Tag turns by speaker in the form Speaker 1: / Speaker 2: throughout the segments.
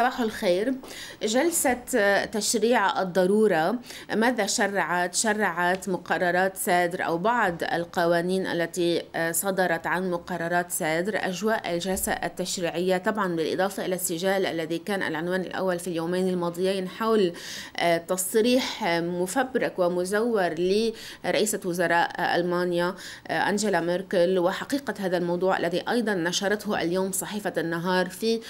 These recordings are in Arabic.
Speaker 1: صباح الخير جلسة تشريع الضرورة ماذا شرعت؟ شرعت مقررات سادر أو بعض القوانين التي صدرت عن مقررات سادر أجواء الجلسة التشريعية طبعا بالإضافة إلى السجال الذي كان العنوان الأول في اليومين الماضيين حول تصريح مفبرك ومزور لرئيسة وزراء ألمانيا أنجلا ميركل وحقيقة هذا الموضوع الذي أيضا نشرته اليوم صحيفة النهار في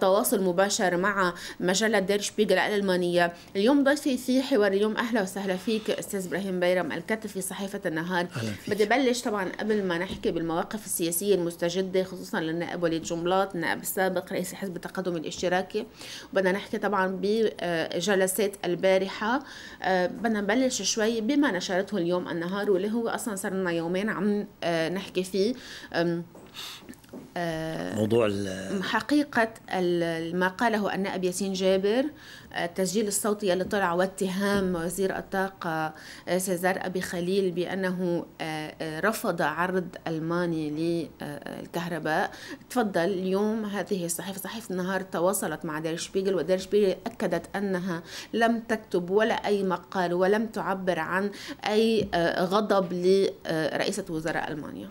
Speaker 1: تواصل مباشر مع مجله دير شبيغل الالمانيه اليوم ضيفي في حوار اليوم اهلا وسهلا فيك استاذ ابراهيم بيرم الكاتب في صحيفه النهار بدي بلش طبعا قبل ما نحكي بالمواقف السياسيه المستجده خصوصا للنائب وليد جملات النائب السابق رئيس حزب التقدم الاشتراكي بدنا نحكي طبعا بجلسات البارحه آه، بدنا نبلش شوي بما نشرته اليوم النهار واللي هو اصلا صار لنا يومين عم آه، نحكي فيه موضوع حقيقة ما قاله النائب ياسين جابر التسجيل الصوتي اللي طلع واتهام وزير الطاقة آه، سيزار أبي خليل بأنه آه، آه، رفض عرض ألماني للكهرباء تفضل اليوم هذه الصحيفة صحيفة النهار تواصلت مع دير شبيجل ودير شبيجل أكدت أنها لم تكتب ولا أي مقال ولم تعبر عن أي غضب لرئيسة وزراء ألمانيا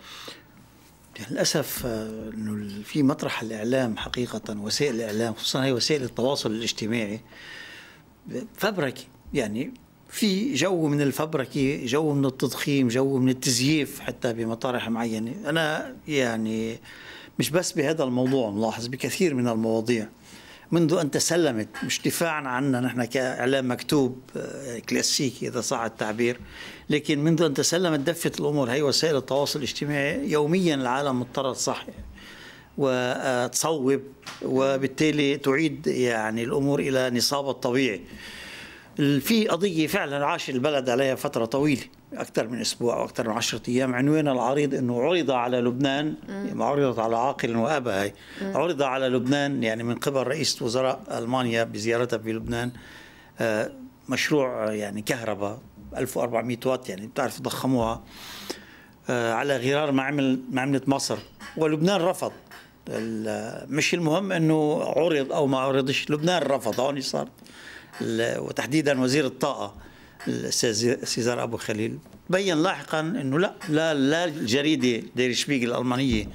Speaker 2: للاسف آه، انه في مطرح الاعلام حقيقه وسائل الاعلام خصوصا هي وسائل التواصل الاجتماعي فبركه يعني في جو من الفبركه جو من التضخيم جو من التزييف حتى بمطارح معينه انا يعني مش بس بهذا الموضوع ملاحظ بكثير من المواضيع منذ أن تسلمت مش دفاعا عنا نحن كإعلام مكتوب آه، كلاسيكي إذا صح التعبير لكن منذ أن تسلمت دفة الأمور هي وسائل التواصل الاجتماعي يوميا العالم مضطر صح وتصوب وبالتالي تعيد يعني الأمور إلى نصاب الطبيعي في قضية فعلا عاش البلد عليها فترة طويلة أكثر من أسبوع أو أكثر من عشرة أيام عنوان العريض أنه عرض على لبنان ما يعني عرضت على عاقل وأبا هي عرض على لبنان يعني من قبل رئيسة وزراء ألمانيا بزيارتها في لبنان آه، مشروع يعني كهرباء 1400 واط يعني بتعرف ضخموها آه، على غرار ما عمل ما عملت مصر ولبنان رفض مش المهم انه عرض او ما عرضش لبنان رفض هون صار وتحديدا وزير الطاقه الاستاذ سيزار ابو خليل بين لاحقا انه لا لا لا الجريده دير شبيغ الالمانيه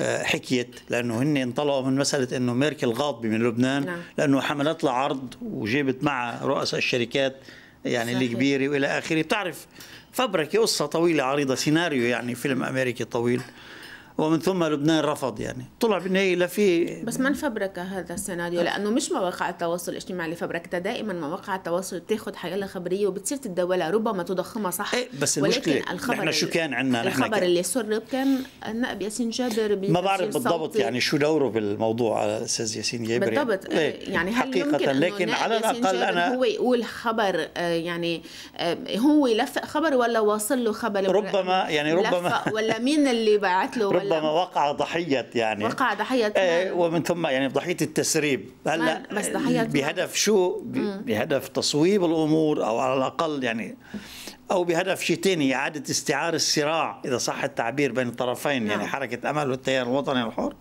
Speaker 2: آه، حكيت لانه هن انطلقوا من مساله انه ميركل غاضبه من لبنان نعم. لانه حملت لها عرض وجابت معها رؤساء الشركات يعني صحيح. الكبيره والى اخره بتعرف فبركه قصه طويله عريضه سيناريو يعني فيلم امريكي طويل ومن ثم لبنان رفض يعني طلع بالنهايه لا في
Speaker 1: بس من فبرك هذا السيناريو أه. لانه مش مواقع التواصل الاجتماعي اللي فبركتها دائما مواقع التواصل بتاخذ حيالها خبريه وبتصير تتداولها ربما تضخمها صح إيه بس المشكله الخبر نحن شو كان
Speaker 2: عندنا الخبر كان اللي
Speaker 1: سرب كان النائب ياسين جابر ما بعرف بالضبط يعني
Speaker 2: شو دوره بالموضوع استاذ ياسين جابر يعني. بالضبط إيه،, إيه يعني هل حقيقة يمكن لكن على الاقل انا هو
Speaker 1: يقول خبر آه، يعني آه، هو لفق خبر ولا واصل له خبر ربما يعني ربما ولا مين اللي بعت له ولا ربما
Speaker 2: وقع ضحيه يعني وقع
Speaker 1: ضحيه ايه
Speaker 2: ومن ثم يعني ضحيه التسريب هلا بس ضحيه بهدف شو بهدف تصويب الامور او على الاقل يعني او بهدف شيء ثاني اعاده استعار الصراع اذا صح التعبير بين الطرفين يعني نعم. حركه امل والتيار الوطني الحر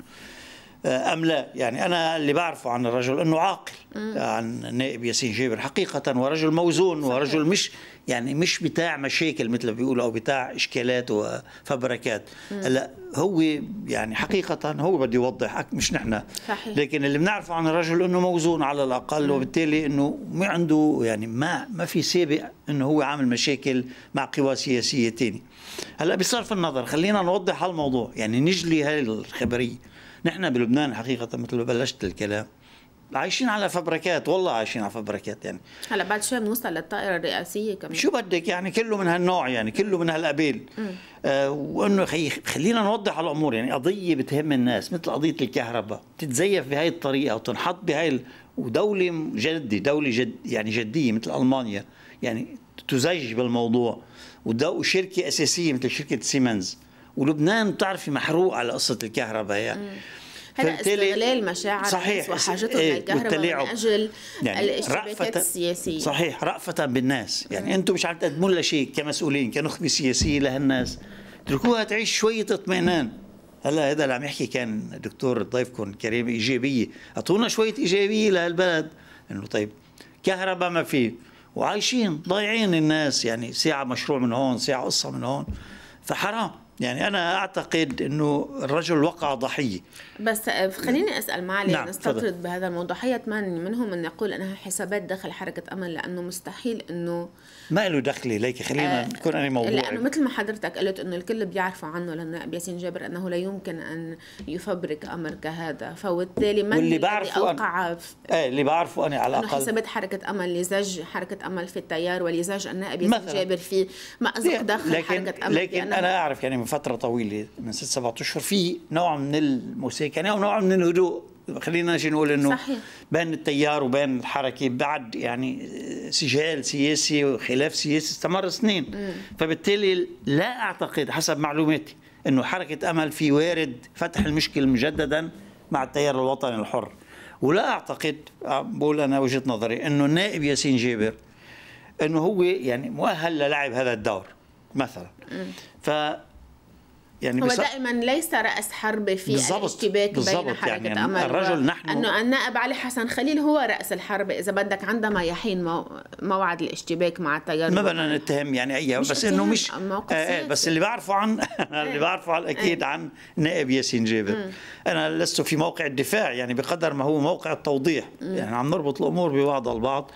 Speaker 2: آه، ام لا يعني انا اللي بعرفه عن الرجل انه عاقل عن النائب ياسين جابر حقيقه ورجل موزون ورجل مش يعني مش بتاع مشاكل مثل ما بيقولوا او بتاع اشكالات وفبركات هلا هو يعني حقيقه هو بده يوضح مش نحن صحيح. لكن اللي بنعرفه عن الرجل انه موزون على الاقل وبالتالي انه ما عنده يعني ما ما في سابق انه هو عامل مشاكل مع قوى سياسيه ثانيه هلا بصرف النظر خلينا نوضح هالموضوع يعني نجلي هاي الخبريه نحن بلبنان حقيقه مثل ما بلشت الكلام عايشين على فبركات والله عايشين على فبركات يعني
Speaker 1: هلا بعد شوي بنوصل للطائره الرئاسيه كمان
Speaker 2: شو بدك يعني كله من هالنوع يعني كله من هالقبيل آه وانه خي خلينا نوضح الامور يعني قضيه بتهم الناس مثل قضيه الكهرباء تتزيف بهاي الطريقه وتنحط بهاي ودوله جدي دوله جد يعني جديه مثل المانيا يعني تزج بالموضوع وشركه اساسيه مثل شركه سيمنز ولبنان بتعرفي محروق على قصه الكهرباء يعني مم. هذا استغلال
Speaker 1: مشاعر صحيح إيه، وحاجتهم إيه للكهرباء من اجل يعني الاشتباكات السياسيه
Speaker 2: صحيح رأفة بالناس يعني انتم مش عم تقدموا لها شيء كمسؤولين كنخبه سياسيه لهالناس اتركوها تعيش شويه اطمئنان هلا هذا اللي عم يحكي كان دكتور ضيفكم كريم ايجابيه اعطونا شويه ايجابيه لهالبلد انه طيب كهرباء ما في وعايشين ضايعين الناس يعني ساعه مشروع من هون ساعه قصه من هون فحرام يعني أنا أعتقد أنه الرجل وقع ضحية
Speaker 1: بس آه، خليني أسأل معالي نعم نستطرد بهذا الموضوع ضحية من منهم ان يقول أنها حسابات داخل حركة أمل لأنه مستحيل أنه
Speaker 2: ما له دخل ليك خلينا آه نكون انا موضوع لانه
Speaker 1: مثل ما حضرتك قلت انه الكل بيعرفوا عنه للنائب ياسين جابر انه لا يمكن ان يفبرك امر كهذا فبالتالي من واللي بعرفه اوقع ايه
Speaker 2: اللي بعرفه انا على الاقل حسبت
Speaker 1: حركه امل لزج حركه امل في التيار ولزج النائب ياسين جابر في مازق اذكر دخل لكن حركه امل لكن انا
Speaker 2: اعرف يعني من فتره طويله من ست سبعة اشهر في نوع من المساكنه او نوع من الهدوء خلينا نجي نقول انه بين التيار وبين الحركه بعد يعني آه، سجال سياسي وخلاف سياسي استمر سنين فبالتالي لا اعتقد حسب معلوماتي انه حركه امل في وارد فتح المشكله مجددا مع التيار الوطني الحر ولا اعتقد آه، بقول انا وجهه نظري انه النائب ياسين جابر انه هو يعني مؤهل للعب هذا الدور مثلا ف يعني هو دائما
Speaker 1: ليس راس حرب في اشتباك الاشتباك بين حركه يعني امل الرجل نحن انه النائب علي حسن خليل هو راس الحرب اذا بدك عندما يحين موعد الاشتباك مع التيار ما
Speaker 2: بدنا نتهم يعني اي بس انه مش آه،, آه بس اللي بعرفه عن اللي إيه. بعرفه على اكيد إيه. عن نائب ياسين جابر انا لست في موقع الدفاع يعني بقدر ما هو موقع التوضيح يعني عم نربط الامور ببعضها البعض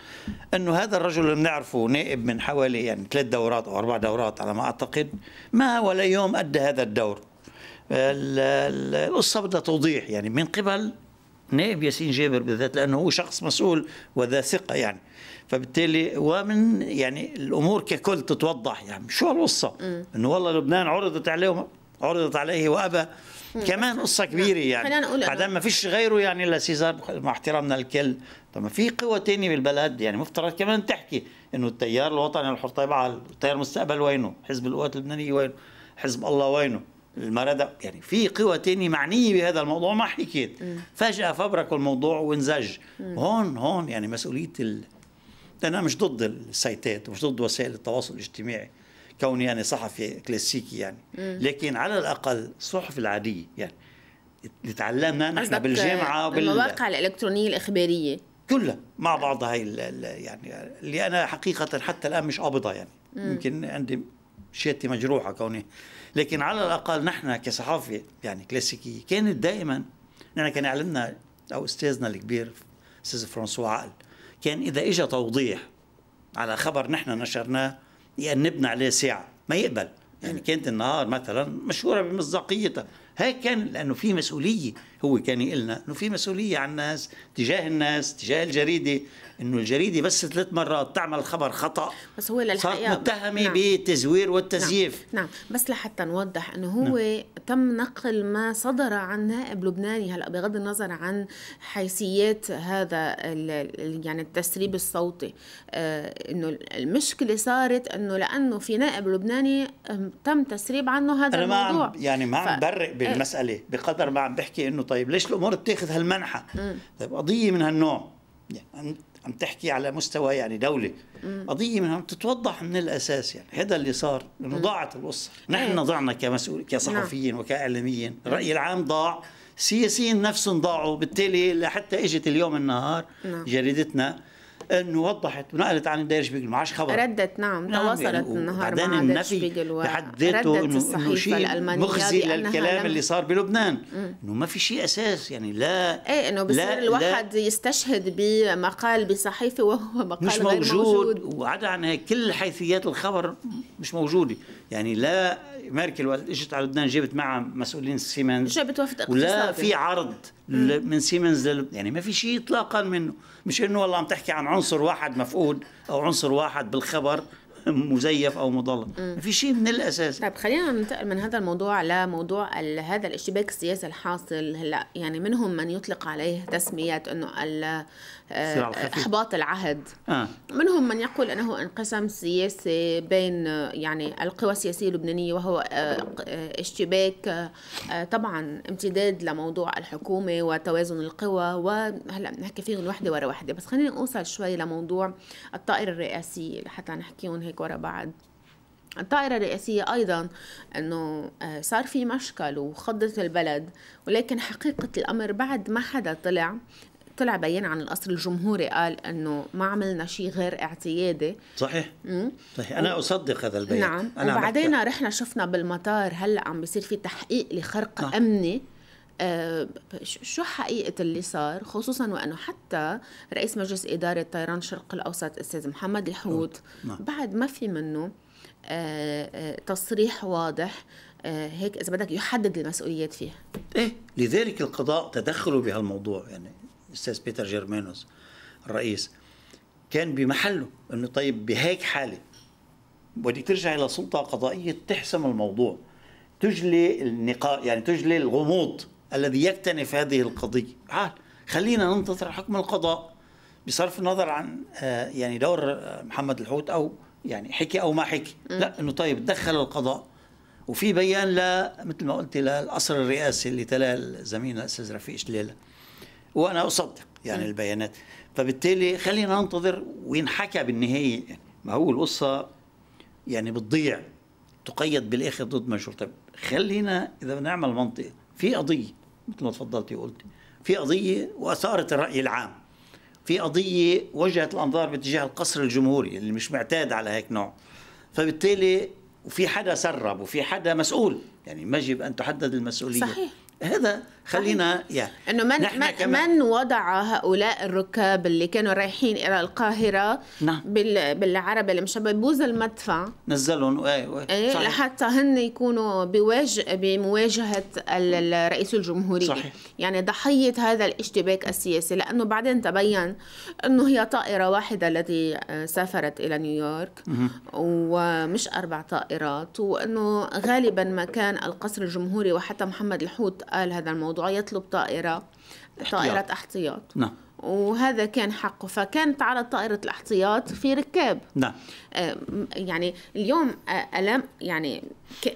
Speaker 2: انه هذا الرجل اللي بنعرفه نائب من حوالي يعني ثلاث دورات او اربع دورات على ما اعتقد ما ولا يوم ادى هذا الدور القصه بدها توضيح يعني من قبل نائب ياسين جابر بالذات لانه هو شخص مسؤول وذا ثقه يعني فبالتالي ومن يعني الامور ككل تتوضح يعني شو هالقصه؟ انه والله لبنان عرضت عليهم عرضت عليه وابى كمان قصه كبيره يعني بعدين ما فيش غيره يعني الا سيزار مع احترامنا الكل طب ما في قوى تانية بالبلد يعني مفترض كمان تحكي انه التيار الوطني الحر طيب التيار المستقبل وينه؟ حزب القوات اللبنانيه وينه؟ حزب الله وينه المرادة يعني في قوى تانية معنية بهذا الموضوع ما حكيت فجأة فبركوا الموضوع وانزج هون هون يعني مسؤولية ال... أنا مش ضد السيتات ومش ضد وسائل التواصل الاجتماعي كوني يعني صحفي كلاسيكي يعني مم. لكن على الأقل الصحف العادية يعني اللي تعلمنا نحن بالجامعة بال...
Speaker 1: الإلكترونية الإخبارية
Speaker 2: كلها مع بعضها هي يعني اللي أنا حقيقة حتى الآن مش قابضة يعني يمكن عندي شيتي مجروحه كوني لكن على الاقل نحن كصحافه يعني كلاسيكيه كانت دائما نحن كان يعلمنا او استاذنا الكبير استاذ فرانسوا عقل كان اذا اجى توضيح على خبر نحن نشرناه يأنبنا عليه ساعه ما يقبل يعني كانت النهار مثلا مشهوره بمصداقيتها هيك كان لانه في مسؤوليه هو كان يقلنا انه في مسؤوليه على الناس تجاه الناس تجاه الجريده انه الجريده بس ثلاث مرات تعمل خبر خطا
Speaker 1: بس هو للحقيقه متهمه نعم.
Speaker 2: بالتزوير نعم. والتزييف
Speaker 1: نعم. نعم بس لحتى نوضح انه هو نعم. تم نقل ما صدر عن نائب لبناني هلا بغض النظر عن حيثيات هذا يعني التسريب الصوتي آه، انه المشكله صارت انه لانه في نائب لبناني آه، تم تسريب عنه هذا أنا الموضوع ما عم
Speaker 2: يعني ما عم برق إيه. بالمساله بقدر ما عم بحكي انه طيب ليش الامور بتاخذ هالمنحة طيب قضية من هالنوع يعني عم تحكي على مستوى يعني دولة قضيه قضية هالنوع تتوضح من الأساس يعني هذا اللي صار انه ضاعت القصة نحن ضعنا إيه. كمسؤول كصحفيين نعم. وكإعلاميين الرأي العام ضاع السياسيين نفسهم ضاعوا بالتالي لحتى اجت اليوم النهار نعم. جريدتنا انه وضحت ونقلت عن الدير شبيجل ما عادش خبر
Speaker 1: ردت نعم،, نعم, تواصلت يعني النهار مع داير شبيجل بحد ذاته انه شيء مخزي للكلام اللي
Speaker 2: صار بلبنان انه ما في شيء اساس يعني لا
Speaker 1: ايه انه بصير الواحد يستشهد بمقال بصحيفه وهو مقال مش موجود, موجود.
Speaker 2: وعدا عن كل حيثيات الخبر مش موجوده يعني لا ميركل وقت اجت على لبنان جابت معها مسؤولين سيمنز جابت وفد اقتصادي ولا في عرض من سيمنز لل... يعني ما في شيء اطلاقا منه مش انه والله عم تحكي عن عنصر واحد مفقود او عنصر واحد بالخبر مزيف او مضلل
Speaker 1: في شيء من الاساس طيب خلينا ننتقل من هذا الموضوع لموضوع هذا الاشتباك السياسي الحاصل هلا يعني منهم من يطلق عليه تسميات انه آه، احباط العهد آه. منهم من يقول انه انقسام سياسي بين يعني القوى السياسيه اللبنانيه وهو آه، آه، اشتباك طبعا امتداد لموضوع الحكومه وتوازن القوى وهلا بنحكي فيه وحده ورا وحده بس خلينا نوصل شوي لموضوع الطائره الرئاسيه لحتى نحكيهم هيك ورا بعض الطائرة الرئاسية أيضا أنه آه، صار في مشكل وخضت البلد ولكن حقيقة الأمر بعد ما حدا طلع طلع بين عن القصر الجمهوري قال انه ما عملنا شيء غير اعتيادي صحيح مم.
Speaker 2: صحيح انا اصدق هذا البيان نعم أنا وبعدين
Speaker 1: رحنا شفنا بالمطار هلا عم بيصير في تحقيق لخرق نعم. امني آه، شو حقيقة اللي صار خصوصا وأنه حتى رئيس مجلس إدارة طيران الشرق الأوسط الأستاذ محمد الحوت نعم. بعد ما في منه آه، آه، تصريح واضح هيك إذا بدك يحدد المسؤوليات فيها
Speaker 2: إيه لذلك القضاء تدخلوا بهالموضوع يعني الأستاذ بيتر جيرمانوس الرئيس كان بمحله انه طيب بهيك حاله بدك ترجع الى سلطه قضائيه تحسم الموضوع تجلي النقاء يعني تجلي الغموض الذي يكتنف هذه القضية عال آه، خلينا ننتظر حكم القضاء بصرف النظر عن آه، يعني دور آه، محمد الحوت أو يعني حكي أو ما حكي لا أنه طيب دخل القضاء وفي بيان لا مثل ما قلت للقصر الرئاسي اللي تلاه زميلنا الأستاذ رفيق شليلة وأنا أصدق يعني م. البيانات فبالتالي خلينا ننتظر وينحكى بالنهاية يعني ما هو القصة يعني بتضيع تقيد بالآخر ضد من طيب خلينا إذا بنعمل منطق في قضية مثل ما تفضلتي وقلتي في قضية وأثارت الرأي العام في قضية وجهت الأنظار باتجاه القصر الجمهوري اللي مش معتاد على هيك نوع فبالتالي وفي حدا سرب وفي حدا مسؤول يعني يجب أن تحدد المسؤولية صحيح. هذا خلينا يا انه من من, من
Speaker 1: وضع هؤلاء الركاب اللي كانوا رايحين الى القاهره نعم. بالعربي بالعربه اللي المدفع
Speaker 2: نزلهم اي اي إيه، لحتى
Speaker 1: هن يكونوا بواجه بمواجهه الرئيس الجمهوريه صحيح. يعني ضحيه هذا الاشتباك السياسي لانه بعدين تبين انه هي طائره واحده التي آه، سافرت الى نيويورك ومش اربع طائرات وانه غالبا ما كان القصر الجمهوري وحتى محمد الحوت قال هذا الموضوع الموضوع يطلب طائرة احتياط. طائرة احتياط نعم وهذا كان حقه فكانت على طائرة الاحتياط في ركاب نعم يعني اليوم آه، ألم يعني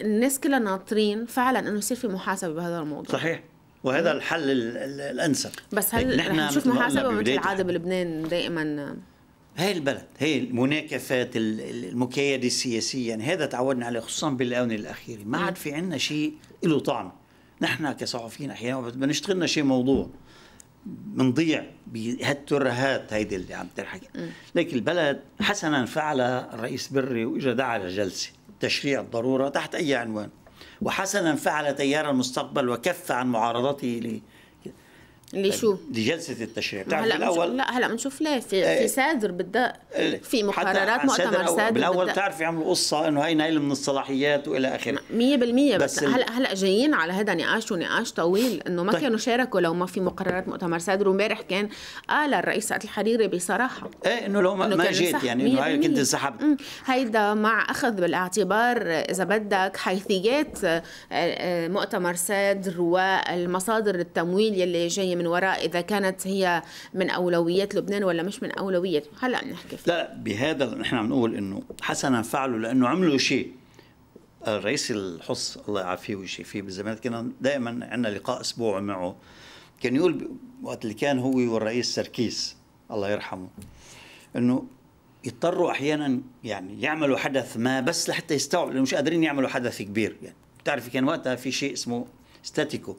Speaker 1: الناس كلها ناطرين فعلا أنه يصير في محاسبة بهذا الموضوع
Speaker 2: صحيح وهذا مم. الحل الأنسب
Speaker 1: بس هل رح نشوف محاسبة مثل العادة بلبنان دائما
Speaker 2: هاي البلد هي المناكفات المكايدة السياسية يعني هذا تعودنا عليه خصوصا بالآونة الأخيرة ما نعم. عاد في عندنا شيء له طعم نحن كصحفيين احيانا ما نشتغلنا شيء موضوع بنضيع بهالترهات هيدي اللي عم تنحكي لكن البلد حسنا فعل الرئيس بري واجا دعا لجلسه تشريع الضروره تحت اي عنوان وحسنا فعل تيار المستقبل وكف عن معارضته اللي طيب. شو؟ لجلسه التشريع بتعرف طيب، هلا الاول
Speaker 1: لا هلا بنشوف ليه في ايه في إيه. سادر بدأ في مقررات مؤتمر سادر بالاول بتعرفي
Speaker 2: عملوا قصه انه هي نايلة من الصلاحيات والى اخره
Speaker 1: 100% بس, بس هلا هلا جايين على هذا نقاش ونقاش طويل انه ما طيب. كانوا شاركوا لو ما في مقررات مؤتمر سادر وامبارح كان قال الرئيس الحريري بصراحه
Speaker 2: ايه انه لو ما, ما جيت يعني انه هاي كنت انسحبت
Speaker 1: هيدا مع اخذ بالاعتبار اذا بدك حيثيات آه، آه، مؤتمر سادر والمصادر التمويل يلي جاي من وراء اذا كانت هي من اولويات لبنان ولا مش من اولويات هلا بنحكي
Speaker 2: لا, لا بهذا نحن عم نقول انه حسنا فعلوا لانه عملوا شيء الرئيس الحص الله يعافيه ويشفيه بالزمان كنا دائما عندنا لقاء اسبوعي معه كان يقول وقت اللي كان هو والرئيس سركيس الله يرحمه انه يضطروا احيانا يعني يعملوا حدث ما بس لحتى يستوعبوا لانه مش قادرين يعملوا حدث كبير يعني بتعرفي كان وقتها في شيء اسمه ستاتيكو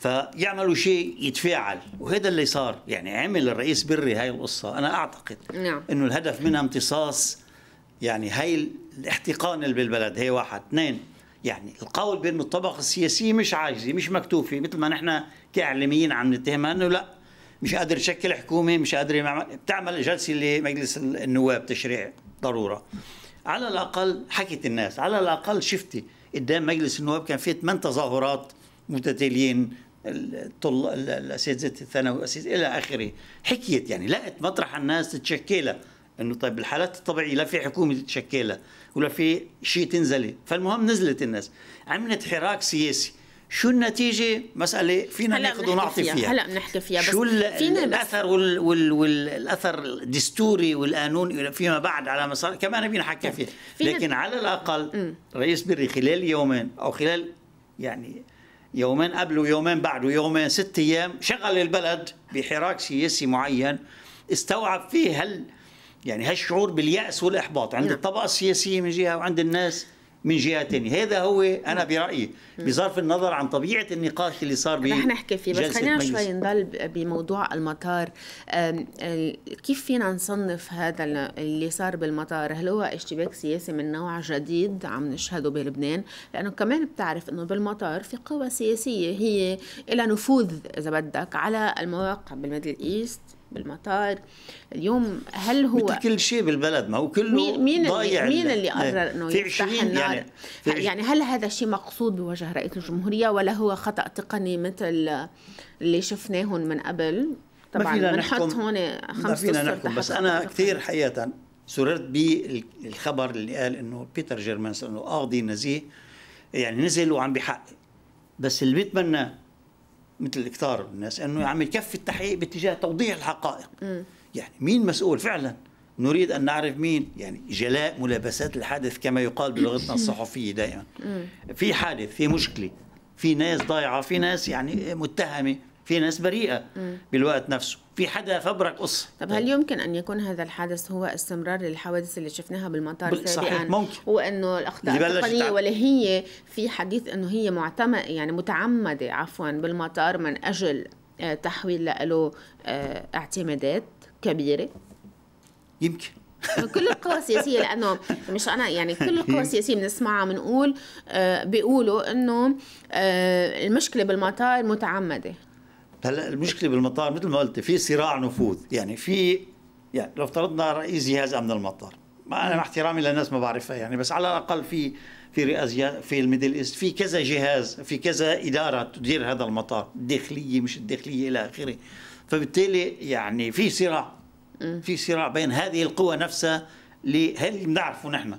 Speaker 2: فيعملوا شيء يتفاعل وهذا اللي صار يعني عمل الرئيس بري هاي القصة أنا أعتقد نعم. أنه الهدف منها امتصاص يعني هاي الاحتقان اللي بالبلد هي واحد اثنين يعني القول بأنه الطبقة السياسية مش عاجزة مش مكتوفة مثل ما نحن كإعلاميين عم نتهمها أنه لا مش قادر تشكل حكومة مش قادر بتعمل جلسة لمجلس النواب تشريع ضرورة على الأقل حكيت الناس على الأقل شفتي قدام مجلس النواب كان في ثمان تظاهرات متتاليين الاساتذه الثانوي الى اخره حكيت يعني لقت مطرح الناس تتشكلها انه طيب الحالات الطبيعيه لا في حكومه تتشكلها ولا في شيء تنزلي فالمهم نزلت الناس عملت حراك سياسي شو النتيجة؟ مسألة فينا ناخذ ونعطي فيها. فيها هلا
Speaker 1: بنحكي فيها بس شو فينا
Speaker 2: الأثر وال وال والأثر الدستوري والقانون فيما بعد على مسار كمان بينحكى طيب. فيه لكن على الأقل رئيس بري خلال يومين أو خلال يعني يومين قبله يومين بعده يومين ست أيام شغل البلد بحراك سياسي معين استوعب فيه هل يعني هالشعور باليأس والإحباط عند نعم. الطبقة السياسية من جهة وعند الناس من جهه ثانيه هذا هو انا برايي بصرف النظر عن طبيعه النقاش اللي صار رح نحكي فيه بس خلينا شوي
Speaker 1: نضل بموضوع المطار آه، كيف فينا نصنف هذا اللي صار بالمطار هل هو اشتباك سياسي من نوع جديد عم نشهده بلبنان لانه كمان بتعرف انه بالمطار في قوى سياسيه هي لها نفوذ اذا بدك على المواقع بالميدل ايست بالمطار اليوم هل هو كل
Speaker 2: شيء بالبلد ما هو
Speaker 1: كله مين مين ضايع اللي مين اللي قرر انه يفتح النار يعني, يعني هل هذا الشيء مقصود بوجه رئيس الجمهوريه ولا هو خطا تقني مثل اللي شفناهم من قبل طبعا بنحط هون خمس ما فينا نحكم بس انا
Speaker 2: كثير حقيقه سررت بالخبر اللي قال انه بيتر جيرمانس انه قاضي نزيه يعني نزل وعم بحقق بس اللي بيتمناه مثل الكتار من الناس انه يعمل كف التحقيق باتجاه توضيح الحقائق م. يعني مين مسؤول فعلا نريد ان نعرف مين يعني جلاء ملابسات الحادث كما يقال بلغتنا الصحفيه دائما م. في حادث في مشكله في ناس ضايعه في ناس يعني متهمه في ناس بريئه بالوقت نفسه في حدا فبرك قصه طب
Speaker 1: هل يمكن ان يكون هذا الحادث هو استمرار للحوادث اللي شفناها بالمطار سابقا صحيح ممكن وانه الاخطاء التقنيه ولا هي في حديث انه هي معتمد يعني متعمده عفوا بالمطار من اجل آه، تحويل له آه، اعتمادات كبيره يمكن كل القوى السياسيه لانه مش انا يعني كل القوى السياسيه بنسمعها بنقول آه بيقولوا انه آه المشكله بالمطار متعمده
Speaker 2: هلا المشكله بالمطار مثل ما قلت في صراع نفوذ يعني في يعني لو افترضنا رئيس جهاز امن المطار ما انا مع احترامي للناس ما بعرفها يعني بس على الاقل في في رئاسة في الميدل ايست في كذا جهاز في كذا اداره تدير هذا المطار الداخليه مش الداخليه الى اخره فبالتالي يعني في صراع في صراع بين هذه القوى نفسها اللي بنعرفه نحن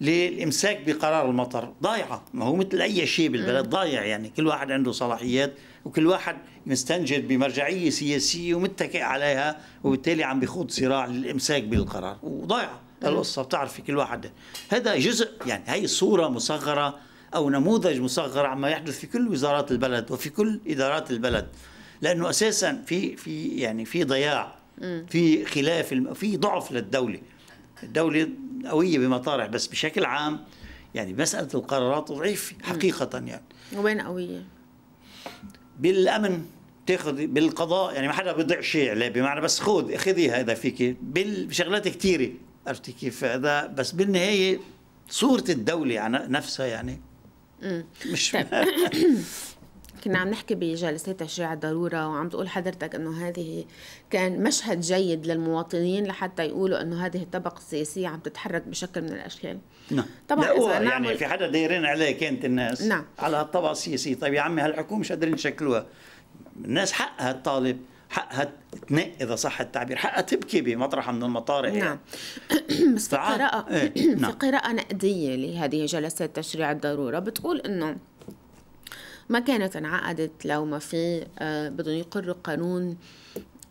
Speaker 2: للامساك بقرار المطر ضايعه ما هو مثل اي شيء بالبلد ضايع يعني كل واحد عنده صلاحيات وكل واحد مستنجد بمرجعية سياسية ومتكئ عليها وبالتالي عم بيخوض صراع للإمساك بالقرار وضايعة القصة بتعرفي كل واحد هذا جزء يعني هي صورة مصغرة أو نموذج مصغر عما يحدث في كل وزارات البلد وفي كل إدارات البلد لأنه أساسا في في يعني في ضياع في خلاف في ضعف للدولة الدولة قوية بمطارح بس بشكل عام يعني مسألة القرارات ضعيفة حقيقة يعني
Speaker 1: وين قوية؟
Speaker 2: بالامن تاخذي بالقضاء يعني ما حدا بيضيع شيء عليه بمعنى بس خذ خذيها اذا فيك بشغلات كثيره عرفتي كيف هذا بس بالنهايه صوره الدوله نفسها يعني مش طيب.
Speaker 1: كنا عم نحكي بجلسات تشريع الضروره وعم تقول حضرتك انه هذه كان مشهد جيد للمواطنين لحتى يقولوا انه هذه الطبقه السياسيه عم تتحرك بشكل من الاشكال نعم طبعا لا إذا يعني
Speaker 2: في حدا دايرين عليه كانت الناس نعم. على الطبقه السياسيه طيب يا عمي هالحكومه مش قادرين يشكلوها الناس حقها الطالب حقها تنق اذا صح التعبير حقها تبكي بمطرح من المطارح يعني. نعم
Speaker 1: بس في قراءه إيه، في نعم. قراءه نقديه لهذه جلسات تشريع الضروره بتقول انه ما كانت انعقدت لو ما في آه، بدهم يقروا قانون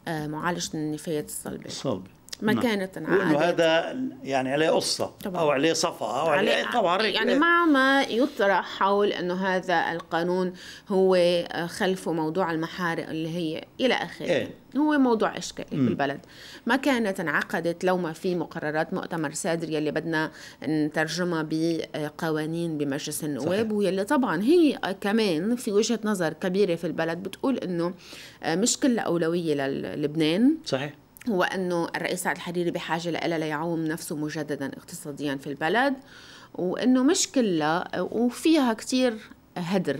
Speaker 1: آه، معالجة النفايات الصلبة الصلبة كانت عادة وانه
Speaker 2: هذا يعني عليه قصة طبعا. او عليه صفة او عليه, عليه طبعا يعني مع
Speaker 1: ما يطرح حول انه هذا القانون هو خلفه موضوع المحارق اللي هي الى اخره إيه؟ هو موضوع اشكالي في بالبلد ما كانت انعقدت لو ما في مقررات مؤتمر سادر يلي بدنا نترجمها بقوانين بمجلس النواب ويلي طبعا هي كمان في وجهه نظر كبيره في البلد بتقول انه مش كلها اولويه للبنان صحيح هو أنه الرئيس سعد الحريري بحاجة لها ليعوم نفسه مجددا اقتصاديا في البلد وأنه مش كلها وفيها كثير هدر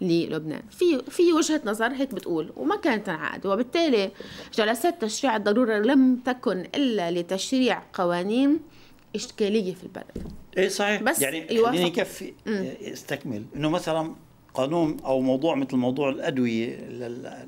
Speaker 1: للبنان في في وجهه نظر هيك بتقول وما كانت تنعقد وبالتالي جلسات تشريع الضروره لم تكن الا لتشريع قوانين اشكاليه في البلد
Speaker 2: ايه صحيح بس يعني خليني يكفي استكمل انه مثلا قانون او موضوع مثل موضوع الادويه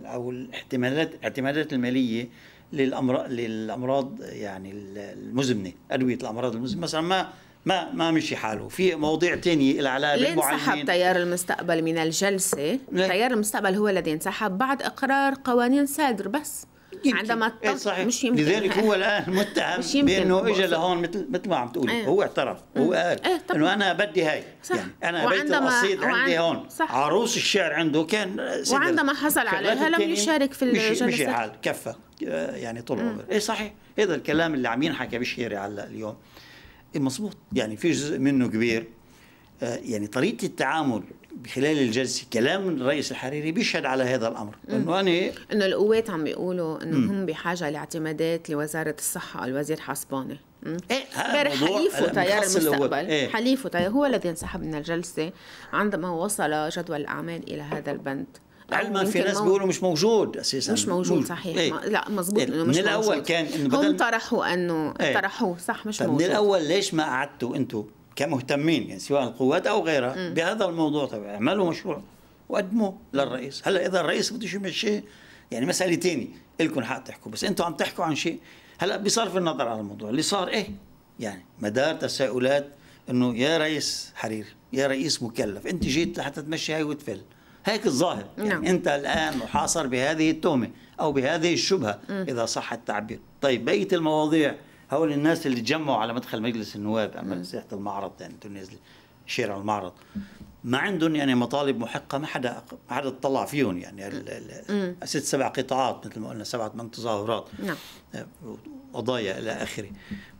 Speaker 2: او الاحتمالات الاعتمادات الماليه للامراض للامراض يعني المزمنه ادويه الامراض المزمنه مثلا ما ما ما مشي حاله في مواضيع تانية العلاقة ليه انسحب تيار
Speaker 1: المستقبل من الجلسة؟ تيار المستقبل هو الذي انسحب بعد إقرار قوانين صادر بس يمكن عندما إيه صحيح. مش يمكن لذلك هو الان
Speaker 2: متهم بانه اجى لهون مثل مثل ما عم تقولي ايه. هو اعترف إيه. هو قال ايه انه انا بدي هاي صح. يعني انا بيت القصيد وعن... عندي هون صح. عروس الشعر عنده كان سدر. وعندما حصل عليها لم يشارك في الجلسه مشي حال كفى آه، يعني طول إيه. عمره اي صحيح هذا الكلام اللي عم ينحكى بشيري على اليوم إيه، مضبوط يعني في جزء منه كبير آه، يعني طريقه التعامل بخلال الجلسه كلام الرئيس الحريري بيشهد على هذا الامر
Speaker 1: انه انا انه القوات عم بيقولوا انه هم بحاجه لاعتمادات لوزاره الصحه الوزير حسباني إيه، امبارح إيه حليفه تيار المستقبل إيه؟ حليفه تيار هو الذي انسحب من الجلسه عندما وصل جدول الاعمال الى هذا البند علما في ناس بيقولوا
Speaker 2: مش موجود اساسا مش موجود صحيح إيه؟ لا مزبوط إيه؟ انه مش من الاول موجود. كان انه هم
Speaker 1: طرحوا انه إيه؟ طرحوه صح مش طيب، موجود من الاول
Speaker 2: ليش ما قعدتوا انتم كمهتمين يعني سواء القوات او غيرها م. بهذا الموضوع طبعا اعملوا مشروع وقدموه للرئيس هلا اذا الرئيس بده يمشيه يعني مساله ثانيه الكم حق تحكوا بس انتم عم تحكوا عن شيء هلا بصرف النظر عن الموضوع اللي صار ايه يعني مدار تساؤلات انه يا رئيس حرير يا رئيس مكلف انت جيت لحتى تمشي هاي وتفل هيك الظاهر يعني نعم. انت الان محاصر بهذه التهمه او بهذه الشبهه اذا صح التعبير طيب بقيه المواضيع هؤلاء الناس اللي تجمعوا على مدخل مجلس النواب اما نعم. ساحه المعرض يعني تونس شارع المعرض ما عندهم يعني مطالب محقه ما حدا ما حدا اطلع فيهم يعني ست سبع قطاعات مثل ما قلنا سبعه من تظاهرات نعم قضايا آه، الى اخره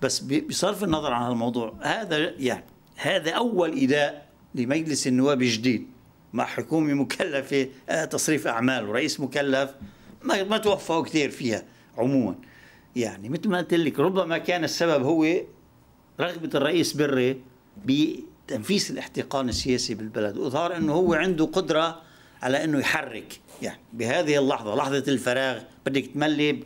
Speaker 2: بس بصرف النظر عن هالموضوع هذا يعني هذا اول اداء لمجلس النواب الجديد مع حكومه مكلفه آه، تصريف اعمال ورئيس مكلف ما ما توفقوا كثير فيها عموما يعني مثل ما قلت لك ربما كان السبب هو رغبة الرئيس بري بتنفيذ الاحتقان السياسي بالبلد وظهر أنه هو عنده قدرة على أنه يحرك يعني بهذه اللحظة لحظة الفراغ بدك تملي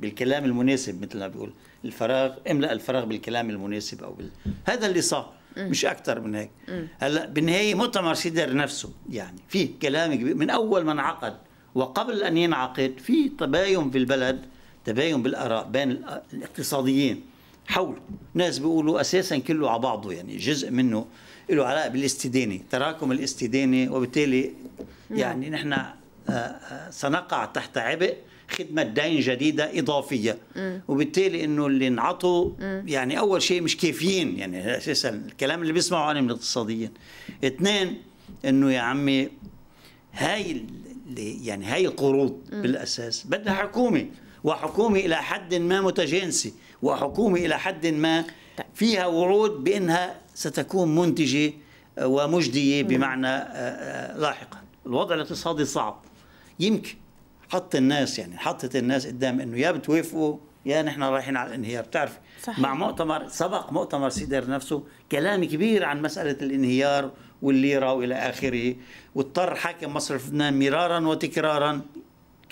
Speaker 2: بالكلام المناسب مثل ما بيقول الفراغ املأ الفراغ بالكلام المناسب أو بال... هذا اللي صار مش أكثر من هيك هلا بالنهاية مؤتمر سيدر نفسه يعني في كلام كبير من أول ما انعقد وقبل أن ينعقد في تباين في البلد تباين بالاراء بين الاقتصاديين حول ناس بيقولوا اساسا كله على بعضه يعني جزء منه له علاقه بالاستدانه تراكم الاستدانه وبالتالي نعم. يعني نحن آه، آه، سنقع تحت عبء خدمة دين جديدة إضافية وبالتالي أنه اللي انعطوا يعني أول شيء مش كافيين يعني أساسا الكلام اللي بيسمعوا عنه من الاقتصاديين اثنين أنه يا عمي هاي يعني هاي القروض بالأساس بدها حكومة وحكومة إلى حد ما متجانسة وحكومة إلى حد ما فيها وعود بأنها ستكون منتجة آه، ومجدية بمعنى آه، آه، لاحقا الوضع الاقتصادي صعب يمكن حط الناس يعني حطت الناس قدام انه يا بتوافقوا يا نحن رايحين على الانهيار بتعرف صحيح. مع مؤتمر سبق مؤتمر سيدر نفسه كلام كبير عن مسألة الانهيار والليرة وإلى آخره واضطر حاكم مصر لبنان مرارا وتكرارا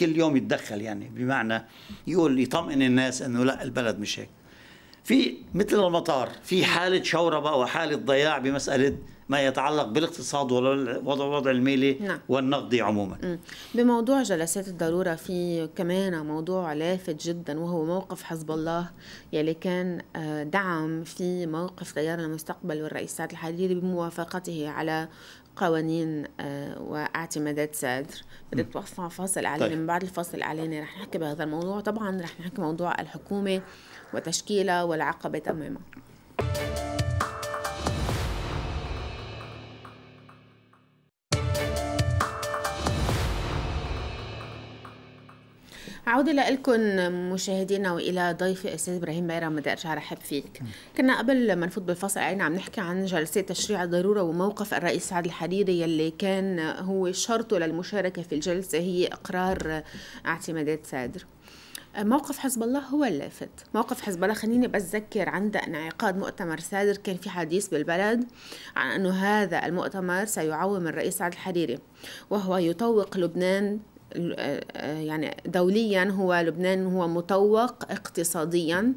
Speaker 2: كل يوم يتدخل يعني بمعنى يقول يطمئن الناس انه لا البلد مش هيك في مثل المطار في حالة شوربة وحالة ضياع بمسألة ما يتعلق بالاقتصاد والوضع الوضع المالي نعم. والنقدي عموما
Speaker 1: بموضوع جلسات الضرورة في كمان موضوع لافت جدا وهو موقف حزب الله يلي كان آه، دعم في موقف تيار المستقبل والرئيس سعد الحريري بموافقته على قوانين آه، واعتمادات سادر بدك توقفنا فاصل علينا طيب. من بعد الفاصل علينا رح نحكي بهذا الموضوع طبعا رح نحكي موضوع الحكومه وتشكيلها والعقبه امامها عودة لكم مشاهدينا والى ضيفي استاذ ابراهيم بيرا بدي ارجع رحب فيك كنا قبل ما نفوت بالفصل علينا عم نحكي عن جلسه تشريع الضروره وموقف الرئيس سعد الحريري يلي كان هو شرطه للمشاركه في الجلسه هي اقرار اعتمادات سادر موقف حزب الله هو اللافت موقف حزب الله خليني بس ذكر عند انعقاد مؤتمر سادر كان في حديث بالبلد عن أنه هذا المؤتمر سيعوم الرئيس سعد الحريري وهو يطوق لبنان يعني دوليا هو لبنان هو مطوق اقتصاديا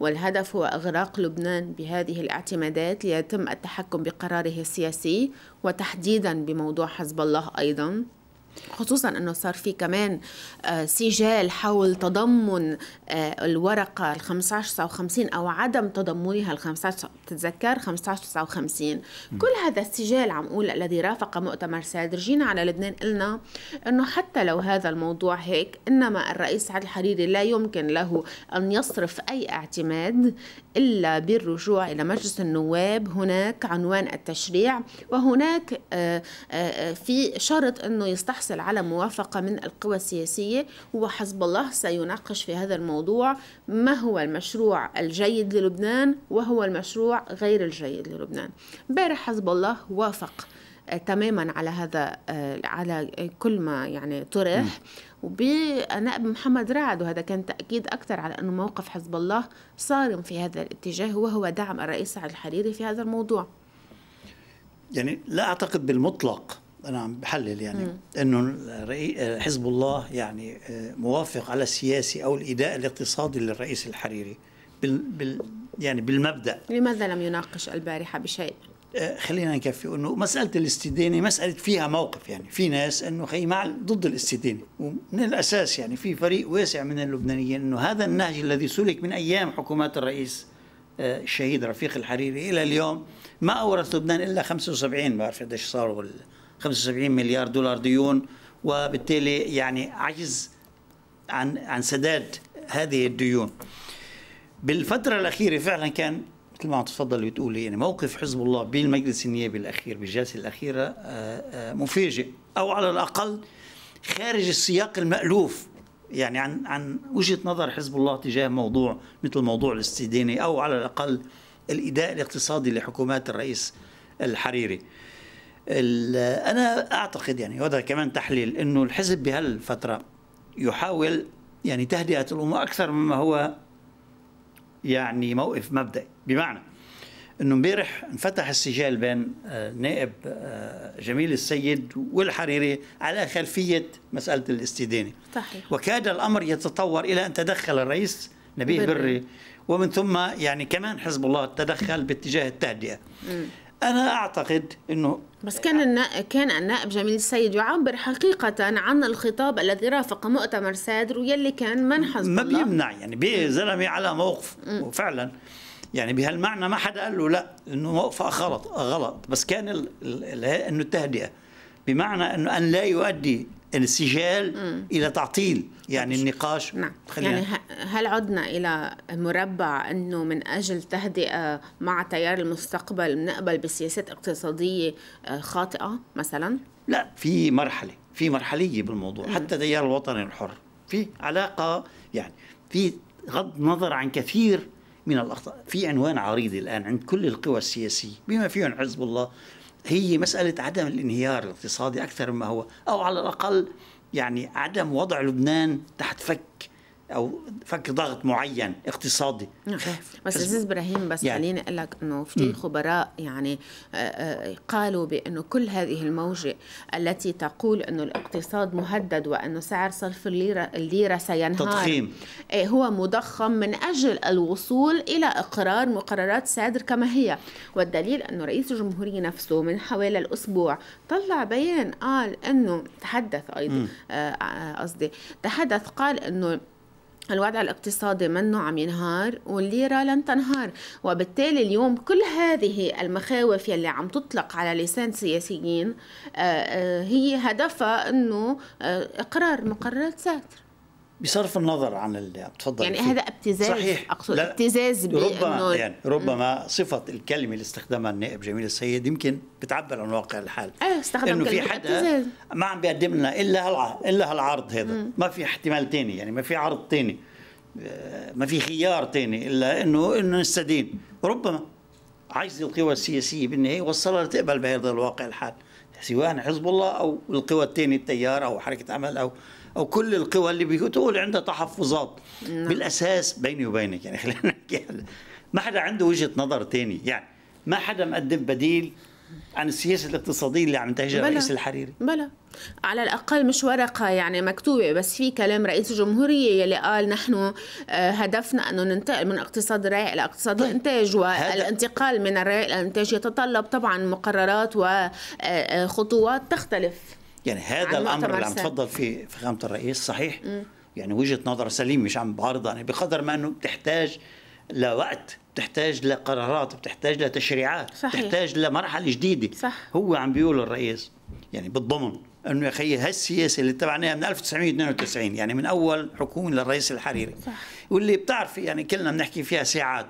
Speaker 1: والهدف هو إغراق لبنان بهذه الاعتمادات ليتم التحكم بقراره السياسي وتحديدا بموضوع حزب الله أيضا خصوصا انه صار في كمان آه، سجال حول تضمن آه، الورقه ال 1559 او عدم تضمنها ال 15 بتتذكر 1559 كل هذا السجال عم اقول الذي رافق مؤتمر سعد رجينا على لبنان قلنا انه حتى لو هذا الموضوع هيك انما الرئيس سعد الحريري لا يمكن له ان يصرف اي اعتماد الا بالرجوع الى مجلس النواب هناك عنوان التشريع وهناك آه، في شرط انه يستحصل تحصل على موافقة من القوى السياسية وحزب الله سيناقش في هذا الموضوع ما هو المشروع الجيد للبنان وهو المشروع غير الجيد للبنان امبارح حزب الله وافق آه، تماما على هذا آه، على كل ما يعني طرح وبنائب محمد رعد وهذا كان تاكيد اكثر على انه موقف حزب الله صارم في هذا الاتجاه وهو دعم الرئيس سعد الحريري في هذا الموضوع
Speaker 2: يعني لا اعتقد بالمطلق انا عم بحلل يعني انه حزب الله يعني آه، موافق على السياسي او الاداء الاقتصادي للرئيس الحريري بال, بال يعني بالمبدا
Speaker 1: لماذا لم يناقش البارحه بشيء؟
Speaker 2: آه، خلينا نكفي انه مساله الاستدانه مساله فيها موقف يعني في ناس انه خي مع ضد الاستدانه ومن الاساس يعني في فريق واسع من اللبنانيين انه هذا النهج الذي سلك من ايام حكومات الرئيس آه، الشهيد رفيق الحريري الى اليوم ما اورث لبنان الا 75 ما بعرف قديش صاروا 75 مليار دولار ديون وبالتالي يعني عجز عن عن سداد هذه الديون بالفترة الأخيرة فعلا كان مثل ما تفضل بتقولي يعني موقف حزب الله بالمجلس النيابي الأخير بالجلسة الأخيرة آه، آه، مفاجئ أو على الأقل خارج السياق المألوف يعني عن عن وجهة نظر حزب الله تجاه موضوع مثل موضوع الاستدانة أو على الأقل الإداء الاقتصادي لحكومات الرئيس الحريري انا اعتقد يعني وهذا كمان تحليل انه الحزب بهالفتره يحاول يعني تهدئه الامور اكثر مما هو يعني موقف مبدئي بمعنى انه امبارح انفتح السجال بين آه، نائب آه، جميل السيد والحريري على خلفيه مساله الاستدانه صحيح وكاد الامر يتطور الى ان تدخل الرئيس نبيه بري, بري ومن ثم يعني كمان حزب الله تدخل باتجاه التهدئه انا اعتقد انه
Speaker 1: بس كان النائب كان النائب جميل السيد يعبر حقيقة عن الخطاب الذي رافق مؤتمر سادر ويلي كان من حزب ما
Speaker 2: بيمنع يعني بي زلمة على موقف وفعلا يعني بهالمعنى ما حدا قال له لا انه موقفه غلط غلط بس كان انه التهدئة بمعنى انه ان لا يؤدي مم. الى تعطيل يعني النقاش
Speaker 1: نعم يعني هل عدنا الى مربع انه من اجل تهدئه مع تيار المستقبل بنقبل بسياسات اقتصاديه آه، خاطئه مثلا؟
Speaker 2: لا في مرحله في مرحليه بالموضوع مم. حتى تيار الوطني الحر في علاقه يعني في غض النظر عن كثير من الاخطاء في عنوان عريض الان عند كل القوى السياسيه بما فيهم حزب الله هي مسألة عدم الانهيار الاقتصادي أكثر مما هو أو على الأقل يعني عدم وضع لبنان تحت فك او فك ضغط معين اقتصادي
Speaker 1: نعم. بس عزيز ابراهيم بس يعني. خليني اقول لك انه في خبراء يعني آه، آه، قالوا بانه كل هذه الموجه التي تقول انه الاقتصاد مهدد وانه سعر صرف الليره الليره سينهار تضخيم إيه، هو مضخم من اجل الوصول الى اقرار مقررات سادر كما هي والدليل انه رئيس الجمهوريه نفسه من حوالي الاسبوع طلع بيان قال انه تحدث ايضا آه، قصدي تحدث قال انه الوضع الاقتصادي منه عم ينهار والليرة لن تنهار وبالتالي اليوم كل هذه المخاوف يلي عم تطلق على لسان سياسيين آه، آه، هي هدفها أنه آه، إقرار مقررات ساتر بصرف
Speaker 2: النظر عن عم تفضل يعني هذا ابتزاز صحيح اقصد ابتزاز ربما يعني ربما م. صفه الكلمه اللي استخدمها النائب جميل السيد يمكن بتعبر عن واقع الحال ايوه استخدم انه في حدا ما عم بيقدم لنا الا هالع... الا هالعرض هذا م. ما في احتمال ثاني يعني ما في عرض ثاني آه، ما في خيار ثاني الا انه انه نستدين ربما عجز القوى السياسيه بالنهايه وصلها لتقبل بهذا الواقع الحال سواء حزب الله او القوى الثانيه التيار او حركه عمل او او كل القوى اللي بتقول عندها تحفظات نعم. بالاساس بيني وبينك يعني خلينا نحكي ما حدا عنده وجهه نظر ثانيه يعني ما حدا مقدم بديل عن السياسه الاقتصاديه اللي عم تهجر رئيس الحريري
Speaker 1: بلا على الاقل مش ورقه يعني مكتوبه بس في كلام رئيس الجمهوريه يلي قال نحن آه، هدفنا انه ننتقل من اقتصاد الريع الى اقتصاد طيب. الانتاج والانتقال من الريع الى الانتاج يتطلب طبعا مقررات وخطوات آه، آه، تختلف
Speaker 2: يعني هذا الامر اللي عم تفضل فيه فخامه الرئيس صحيح م. يعني وجهه نظر سليم مش عم بعارضها يعني بقدر ما انه بتحتاج لوقت بتحتاج لقرارات بتحتاج لتشريعات صحيح. بتحتاج لمرحله جديده صح. هو عم بيقول الرئيس يعني بالضمن انه يا اخي هالسياسه اللي اتبعناها من 1992 يعني من اول حكومه للرئيس الحريري صح. واللي بتعرفي يعني كلنا بنحكي فيها ساعات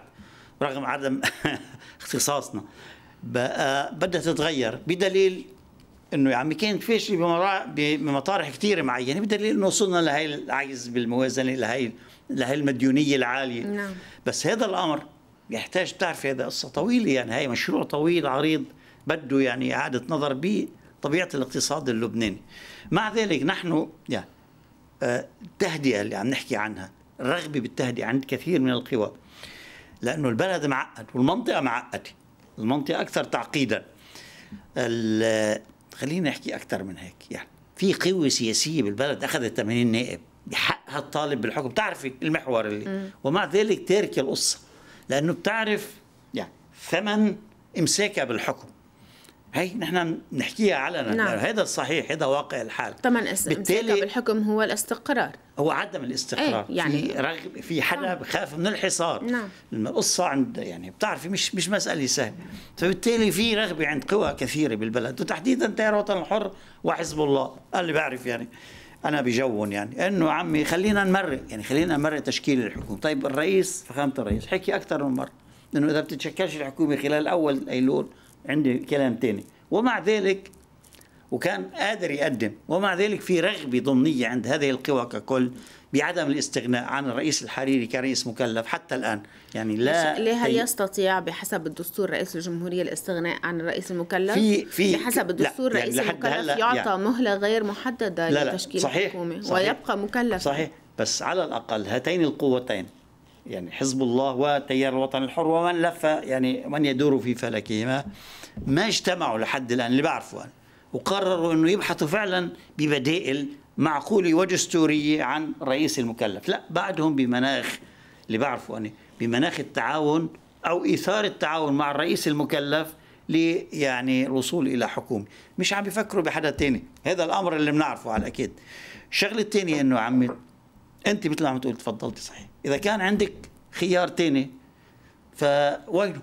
Speaker 2: رغم عدم اختصاصنا بقى آه، بدها تتغير بدليل انه يا عمي كانت فاشله بمطارح كثير معينه بدليل انه وصلنا لهي العجز بالموازنه لهي لهي المديونيه العاليه نعم. بس هذا الامر يحتاج تعرف هذا قصة طويلة يعني هاي مشروع طويل عريض بده يعني إعادة نظر بطبيعة الاقتصاد اللبناني مع ذلك نحن يعني التهدئة اللي عم نحكي عنها الرغبة بالتهدئة عند كثير من القوى لأنه البلد معقد والمنطقة معقدة المنطقة أكثر تعقيدا خلينا نحكي أكثر من هيك يعني في قوة سياسية بالبلد أخذت 80 نائب بحقها الطالب بالحكم بتعرفي المحور اللي م. ومع ذلك تاركة القصة لانه بتعرف يعني ثمن امساكها بالحكم هي نحن بنحكيها علنا نعم. هذا صحيح هذا واقع الحال ثمن بالتالي
Speaker 1: بالحكم هو الاستقرار
Speaker 2: هو عدم الاستقرار ايه يعني في رغب في حدا بخاف نعم. من الحصار نعم. القصه عند يعني بتعرفي مش مش مساله سهله فبالتالي في رغبه عند قوى كثيره بالبلد وتحديدا تيار الوطن الحر وحزب الله اللي بعرف يعني انا بجون يعني انه عمي خلينا نمرق يعني خلينا نمرق تشكيل الحكومه طيب الرئيس فخامه الرئيس حكي اكثر من مره انه اذا بتتشكلش الحكومه خلال اول ايلول عندي كلام ثاني ومع ذلك وكان قادر يقدم ومع ذلك في رغبه ضمنيه عند هذه القوى ككل بعدم الاستغناء عن الرئيس الحريري كرئيس مكلف حتى الآن يعني لا ليه هل
Speaker 1: يستطيع بحسب الدستور رئيس الجمهورية الاستغناء عن الرئيس المكلف في في بحسب الدستور لا يعني رئيس يعني المكلف يعطى يعني مهلة غير محددة لا لا لتشكيل صحيح الحكومة صحيح ويبقى مكلف صحيح
Speaker 2: بس على الأقل هاتين القوتين يعني حزب الله وتيار الوطن الحر ومن لف يعني من يدور في فلكهما ما اجتمعوا لحد الآن اللي بعرفه أنا وقرروا أنه يبحثوا فعلا ببدائل معقولة ودستورية عن رئيس المكلف لا بعدهم بمناخ اللي بعرفه أنا بمناخ التعاون أو إثارة التعاون مع الرئيس المكلف لي يعني الوصول إلى حكومة مش عم بيفكروا بحدا تاني هذا الأمر اللي بنعرفه على الأكيد الشغلة التانية أنه عمي أنت مثل ما عم تقول تفضلتي صحيح إذا كان عندك خيار تاني فوينه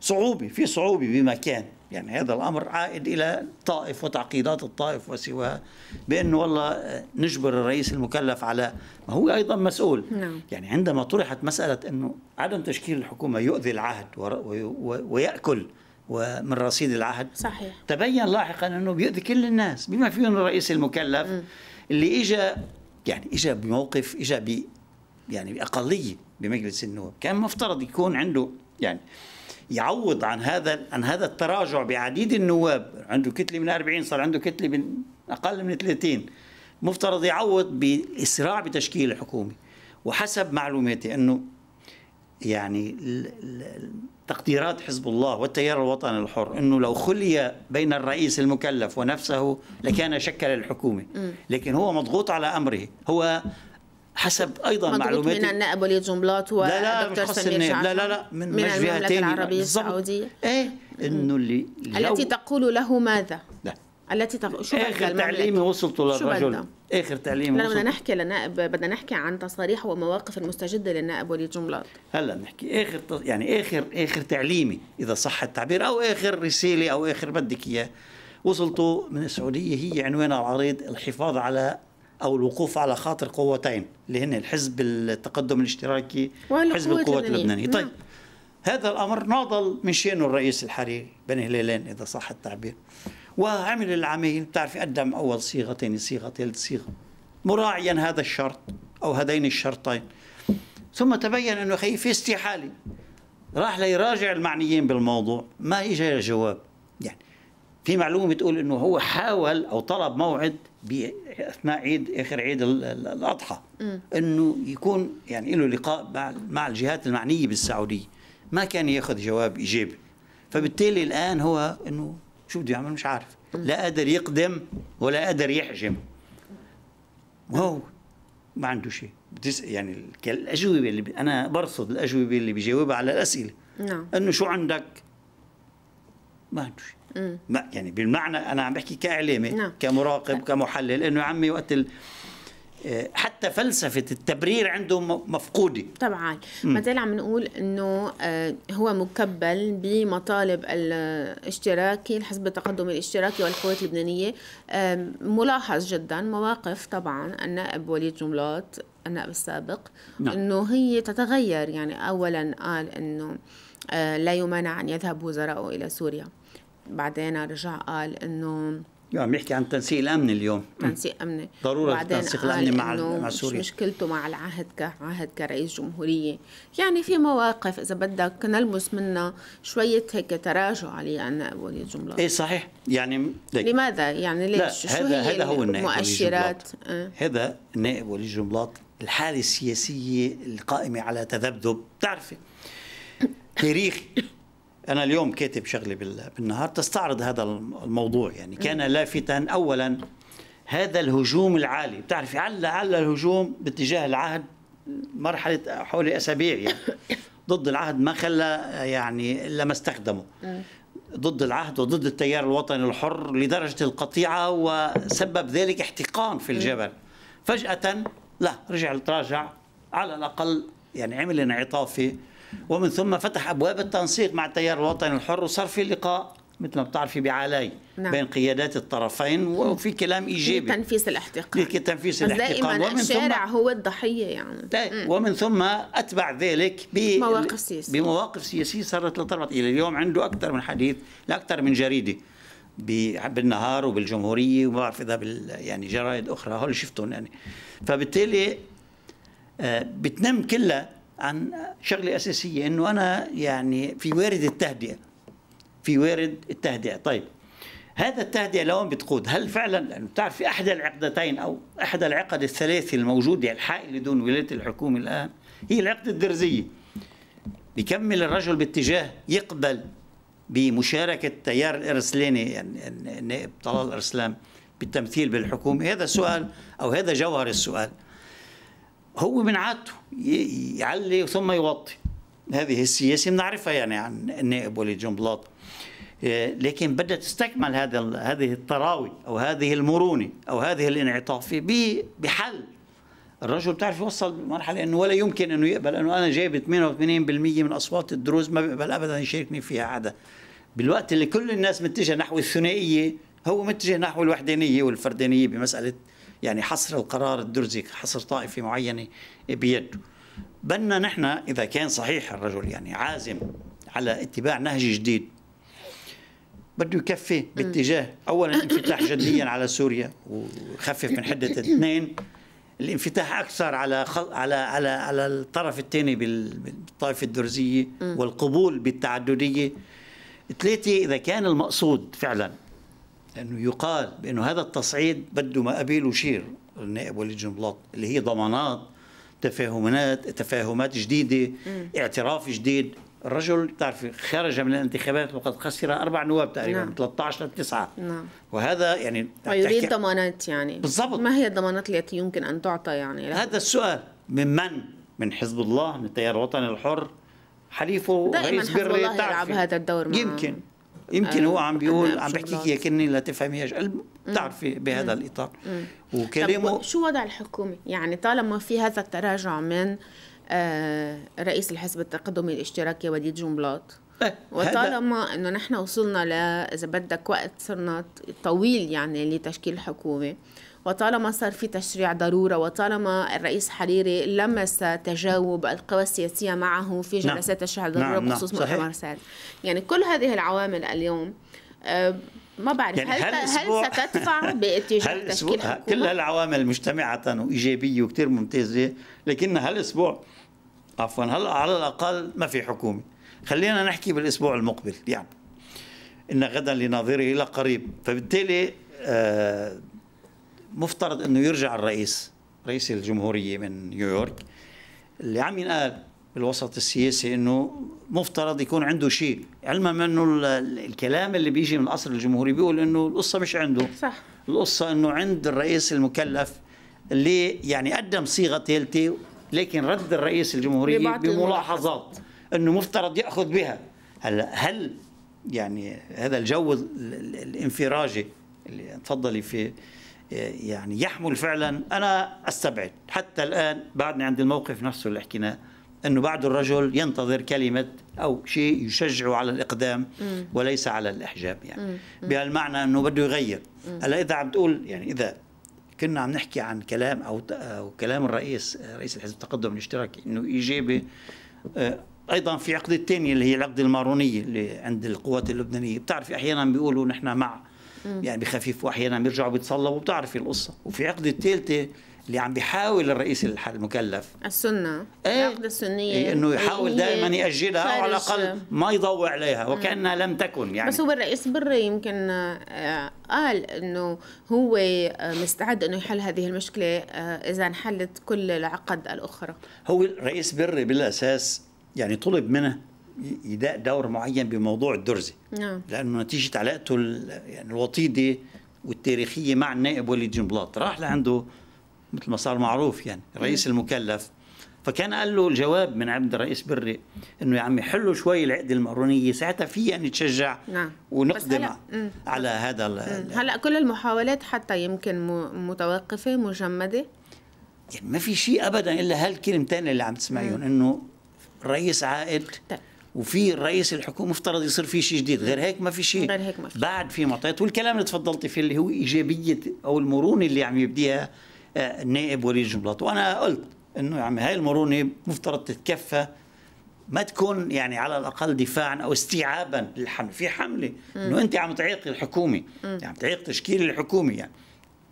Speaker 2: صعوبة في صعوبة بمكان يعني هذا الأمر عائد إلى الطائف وتعقيدات الطائف وسواها بأنه والله نجبر الرئيس المكلف على ما هو أيضا مسؤول نعم. يعني عندما طرحت مسألة أنه عدم تشكيل الحكومة يؤذي العهد ويأكل ومن رصيد العهد صحيح تبين لاحقا أنه بيؤذي كل الناس بما فيهم الرئيس المكلف م. اللي اجى يعني اجى بموقف اجى ب يعني بأقلية بمجلس النواب كان مفترض يكون عنده يعني يعوض عن هذا عن هذا التراجع بعديد النواب عنده كتله من 40 صار عنده كتله من اقل من 30 مفترض يعوض باسراع بتشكيل الحكومه وحسب معلوماتي انه يعني تقديرات حزب الله والتيار الوطني الحر انه لو خلي بين الرئيس المكلف ونفسه لكان شكل الحكومه لكن هو مضغوط على امره هو حسب ايضا معلوماتي من
Speaker 1: النائب وليد جنبلاط ودكتور سمير جعفر لا لا لا من, من المملكه العربيه السعوديه ايه
Speaker 2: انه اللي التي
Speaker 1: تقول له ماذا؟ لا التي تق... شو اخر تعليمي وصلت للرجل
Speaker 2: اخر تعليم لا بدنا نحكي
Speaker 1: للنائب بدنا نحكي عن تصاريح ومواقف المستجده للنائب وليد جنبلاط
Speaker 2: هلا بنحكي اخر يعني اخر اخر تعليمي اذا صح التعبير او اخر رساله او اخر بدك اياه وصلته من السعوديه هي عنوانها العريض الحفاظ على او الوقوف على خاطر قوتين اللي هن الحزب التقدم الاشتراكي وحزب القوات اللبنانيه طيب نعم. هذا الامر ناضل من شانه الرئيس الحريري بن هلالين اذا صح التعبير وعمل العميل بتعرفي قدم اول صيغه ثاني صيغه ثالث صيغه مراعيا هذا الشرط او هذين الشرطين ثم تبين انه خي في استحاله راح ليراجع المعنيين بالموضوع ما اجى جواب يعني في معلومه بتقول انه هو حاول او طلب موعد باثناء عيد اخر عيد الاضحى انه يكون يعني له لقاء مع مع الجهات المعنيه بالسعوديه ما كان ياخذ جواب ايجابي فبالتالي الان هو انه شو بده يعمل مش عارف لا قادر يقدم ولا قادر يحجم وهو ما عنده شيء يعني الاجوبه اللي انا برصد الاجوبه اللي بيجاوبها على الاسئله نعم انه شو عندك ما عنده شيء ما يعني بالمعنى انا عم بحكي كاعلامي نعم. كمراقب كمحلل انه عمي وقت ال... آه، حتى فلسفة التبرير عنده مفقودة
Speaker 1: طبعا مثلا عم نقول انه آه، هو مكبل بمطالب الاشتراكي الحزب التقدمي الاشتراكي والقوات اللبنانية ملاحظ جدا مواقف طبعا النائب وليد جملات النائب السابق نعم. انه هي تتغير يعني اولا قال انه آه، لا يمانع ان يذهب وزراءه الى سوريا بعدين رجع قال انه
Speaker 2: يعني عم يحكي عن تنسيق الامن اليوم تنسيق
Speaker 1: امني ضروره التنسيق الامني مع مع سوريا مش مشكلته مع العهد كعهد كرئيس جمهوريه يعني في مواقف اذا بدك نلمس منها شويه هيك تراجع علي انا اقول الجمله ايه
Speaker 2: صحيح يعني ديك.
Speaker 1: لماذا يعني ليش لا شو هذا هي هذا هو النائب المؤشرات آه.
Speaker 2: هذا النائب ولي جملاط الحاله السياسيه القائمه على تذبذب بتعرفي تاريخي أنا اليوم كاتب شغلي بالنهار تستعرض هذا الموضوع يعني كان لافتا أولا هذا الهجوم العالي بتعرفي علّ علّ الهجوم باتجاه العهد مرحلة حوالي أسابيع يعني ضد العهد ما خلى يعني إلا ما استخدمه ضد العهد وضد التيار الوطني الحر لدرجة القطيعة وسبب ذلك احتقان في الجبل فجأة لا رجع تراجع على الأقل يعني عمل انعطافي ومن ثم فتح ابواب التنسيق مع التيار الوطني الحر وصار في لقاء مثل ما بتعرفي بعالي نعم. بين قيادات الطرفين وفي كلام ايجابي
Speaker 1: لتنفيذ الاحتقان
Speaker 2: لتنفيذ الاحتقان دائما ومن الشارع
Speaker 1: ثم هو الضحيه يعني طيب، مم.
Speaker 2: ومن ثم اتبع ذلك بمواقف سياسيه بمواقف سياسيه صارت لتربط الى اليوم عنده اكثر من حديث لاكثر من جريده بالنهار وبالجمهوريه وما بعرف اذا بال يعني جرايد اخرى هول شفتهم يعني فبالتالي آه، بتنم كلها عن شغله اساسيه انه انا يعني في وارد التهدئه في وارد التهدئه طيب هذا التهدئه لوين بتقود؟ هل فعلا لانه بتعرف في احدى العقدتين او احدى العقد الثلاثه الموجوده الحائله دون ولايه الحكومه الان هي العقده الدرزيه. بيكمل الرجل باتجاه يقبل بمشاركه تيار الارسلاني يعني النائب طلال ارسلان بالتمثيل بالحكومه هذا سؤال او هذا جوهر السؤال. هو من عادته يعلي ثم يوطي هذه السياسه بنعرفها يعني عن النائب وليد جنبلاط آه، لكن بدها تستكمل هذا هذه التراوي او هذه المرونه او هذه الانعطافيه بحل الرجل بتعرف يوصل لمرحله انه ولا يمكن انه يقبل انه انا جايب 88% من اصوات الدروز ما بيقبل ابدا يشاركني فيها حدا بالوقت اللي كل الناس متجهه نحو الثنائيه هو متجه نحو الوحدانيه والفردانيه بمساله يعني حصر القرار الدرزي حصر طائفة معينة بيده بدنا نحن إذا كان صحيح الرجل يعني عازم على اتباع نهج جديد بده يكفي باتجاه أولا انفتاح جديا على سوريا وخفف من حدة اثنين الانفتاح اكثر على خل... على على على الطرف الثاني بالطائفه الدرزيه والقبول بالتعدديه ثلاثه اذا كان المقصود فعلا لأنه يقال بأنه هذا التصعيد بده ما قبيل وشير النائب وليد جنبلاط اللي هي ضمانات تفاهمات تفاهمات جديدة اعتراف جديد الرجل بتعرفي خرج من الانتخابات وقد خسر اربع نواب تقريبا نعم. 13 ل 9 نعم وهذا يعني
Speaker 1: ويريد ضمانات يعني بالضبط ما هي الضمانات التي يمكن ان تعطى يعني هذا
Speaker 2: السؤال من من؟ من حزب الله من التيار الوطني الحر حليفه دائما حزب الله يلعب هذا الدور يمكن
Speaker 1: يمكن هو آه، عم بيقول عم بحكيك
Speaker 2: يا كني لا تفهميهاش قلب بتعرفي بهذا الاطار وكلامه
Speaker 1: شو وضع الحكومه يعني طالما في هذا التراجع من آه، رئيس الحزب التقدمي الاشتراكي وديد جنبلاط إيه، وطالما انه نحن وصلنا ل اذا بدك وقت صرنا طويل يعني لتشكيل الحكومه وطالما صار في تشريع ضروره وطالما الرئيس حريري لمس تجاوب القوى السياسيه معه في نعم. جلسات نعم. تشريع ضروره نعم. نعم. بخصوص نعم. مؤتمر سعد يعني كل هذه العوامل اليوم آه، ما بعرف يعني هل هل ستدفع باتجاه هل تشكيل حكومه كل
Speaker 2: هالعوامل مجتمعه وايجابيه وكثير ممتازه لكن هالاسبوع عفوا هلا على الاقل ما في حكومه خلينا نحكي بالاسبوع المقبل يعني ان غدا لناظره الى قريب فبالتالي آه مفترض انه يرجع الرئيس رئيس الجمهوريه من نيويورك اللي عم ينقال بالوسط السياسي انه مفترض يكون عنده شيء علما منه الكلام اللي بيجي من القصر الجمهوري بيقول انه القصه مش عنده صح القصه انه عند الرئيس المكلف اللي يعني قدم صيغه ثالثه لكن رد الرئيس الجمهوري بملاحظات انه مفترض ياخذ بها هلا هل يعني هذا الجو الانفراجي اللي تفضلي فيه يعني يحمل فعلا أنا أستبعد حتى الآن بعدني عند الموقف نفسه اللي حكيناه أنه بعد الرجل ينتظر كلمة أو شيء يشجعه على الإقدام وليس على الإحجاب يعني بهالمعنى أنه بده يغير هلا إذا عم تقول يعني إذا كنا عم نحكي عن كلام أو, أو كلام الرئيس رئيس الحزب التقدم الاشتراكي أنه إيجابي آه، ايضا في عقد الثانيه اللي هي العقد المارونيه اللي عند القوات اللبنانيه بتعرفي احيانا بيقولوا نحن مع يعني بخفيف واحيانا بيرجعوا بيتصلوا وبتعرفي القصه وفي عقده الثالثه اللي عم بيحاول الرئيس المكلف
Speaker 1: السنه ايه العقده السنيه إيه انه يحاول دائما ياجلها او على الاقل
Speaker 2: ما يضوي عليها وكانها لم تكن يعني بس هو
Speaker 1: الرئيس بري يمكن آه، قال انه هو آه، مستعد انه يحل هذه المشكله آه، اذا انحلت كل العقد الاخرى
Speaker 2: هو الرئيس بري بالاساس يعني طلب منه يداء دور معين بموضوع الدرزي نعم. لانه نتيجه علاقته يعني الوطيده والتاريخيه مع النائب وليد جنبلاط راح لعنده مثل ما صار معروف يعني رئيس نعم. المكلف فكان قال له الجواب من عبد الرئيس بري انه يا عمي حلوا شوي العقده المقرونيه ساعتها في يعني نتشجع
Speaker 1: نعم. ونقدم على هذا هلا كل المحاولات حتى يمكن متوقفه مجمده
Speaker 2: يعني ما في شيء ابدا الا هالكلمتين اللي عم تسمعيهم انه رئيس عائد طيب. وفي رئيس الحكومه مفترض يصير في شيء جديد غير هيك ما في شيء غير هيك ما في بعد في معطيات والكلام اللي تفضلتي فيه اللي هو ايجابيه او المرونه اللي عم يبديها آه، النائب ولي جنبلاط وانا قلت انه يا عمي هاي المرونه مفترض تتكفى ما تكون يعني على الاقل دفاعا او استيعابا للحمل في حمله انه انت عم تعيق الحكومه يعني عم تعيق تشكيل الحكومه يعني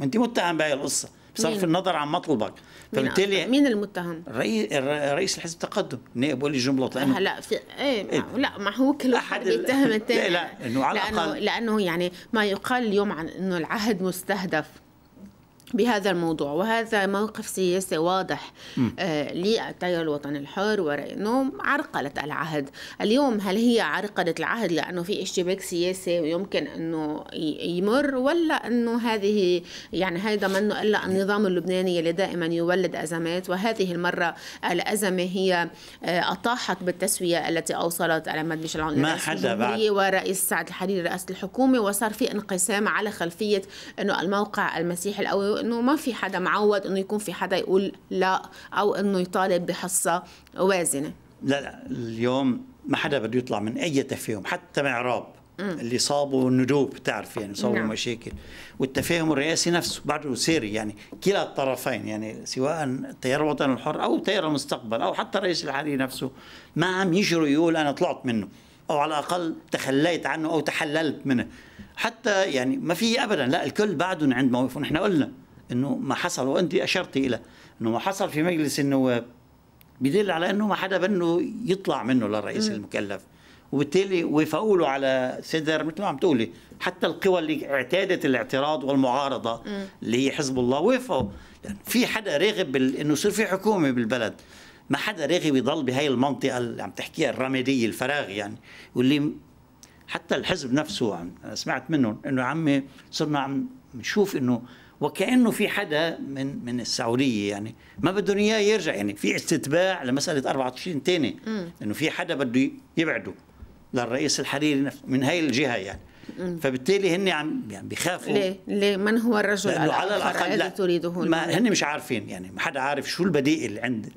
Speaker 2: انت متهم بهي القصه بصرف النظر عن مطلبك فبالتالي مين المتهم؟ رئيس الحزب التقدم نائب ولي جمله وطنيه لا
Speaker 1: في ايه, إيه. لا ما هو كل واحد بيتهم الثاني لا لا انه على لأنه, لانه يعني ما يقال اليوم عن انه العهد مستهدف بهذا الموضوع وهذا موقف سياسي واضح آه للتيار الوطني الحر وراء انه عرقله العهد اليوم هل هي عرقله العهد لانه في اشتباك سياسي ويمكن انه يمر ولا انه هذه يعني هذا منه الا النظام اللبناني اللي دائما يولد ازمات وهذه المره الازمه هي آه، اطاحت بالتسويه التي اوصلت على مشعل العون ما حدا بعد ورئيس سعد الحريري رئاسه الحكومه وصار في انقسام على خلفيه انه الموقع المسيحي الأول انه ما في حدا معود انه يكون في حدا يقول لا او انه يطالب بحصه وازنه
Speaker 2: لا لا اليوم ما حدا بده يطلع من اي تفاهم حتى معراب اللي صابوا ندوب تعرف يعني صابوا نعم. مشاكل والتفاهم الرئاسي نفسه بعده سيري يعني كلا الطرفين يعني سواء التيار الوطني الحر او تيار المستقبل او حتى الرئيس الحالي نفسه ما عم يجروا يقول انا طلعت منه او على الاقل تخليت عنه او تحللت منه حتى يعني ما في ابدا لا الكل بعدهم عند موقف ونحن قلنا انه ما حصل وانت اشرت الى انه ما حصل في مجلس النواب بيدل على انه ما حدا بنه يطلع منه للرئيس م. المكلف وبالتالي وافقوا له على سدر مثل ما عم تقولي حتى القوى اللي اعتادت الاعتراض والمعارضه م. اللي هي حزب الله وافقوا في حدا راغب بال... انه يصير في حكومه بالبلد ما حدا راغب يضل بهي المنطقه اللي عم تحكيها الرماديه الفراغ يعني واللي حتى الحزب نفسه عم سمعت منهم انه عمي صرنا عم نشوف انه وكانه في حدا من من السعوديه يعني ما بدهم اياه يرجع يعني في استتباع لمساله 24 ثاني انه في حدا بده يبعده للرئيس الحريري نفسه من هاي الجهه يعني مم. فبالتالي هن عم يعني بيخافوا ليه؟
Speaker 1: ليه من هو الرجل على الاقل الذي تريده ما هن مش
Speaker 2: عارفين يعني ما حدا عارف شو البديل اللي عند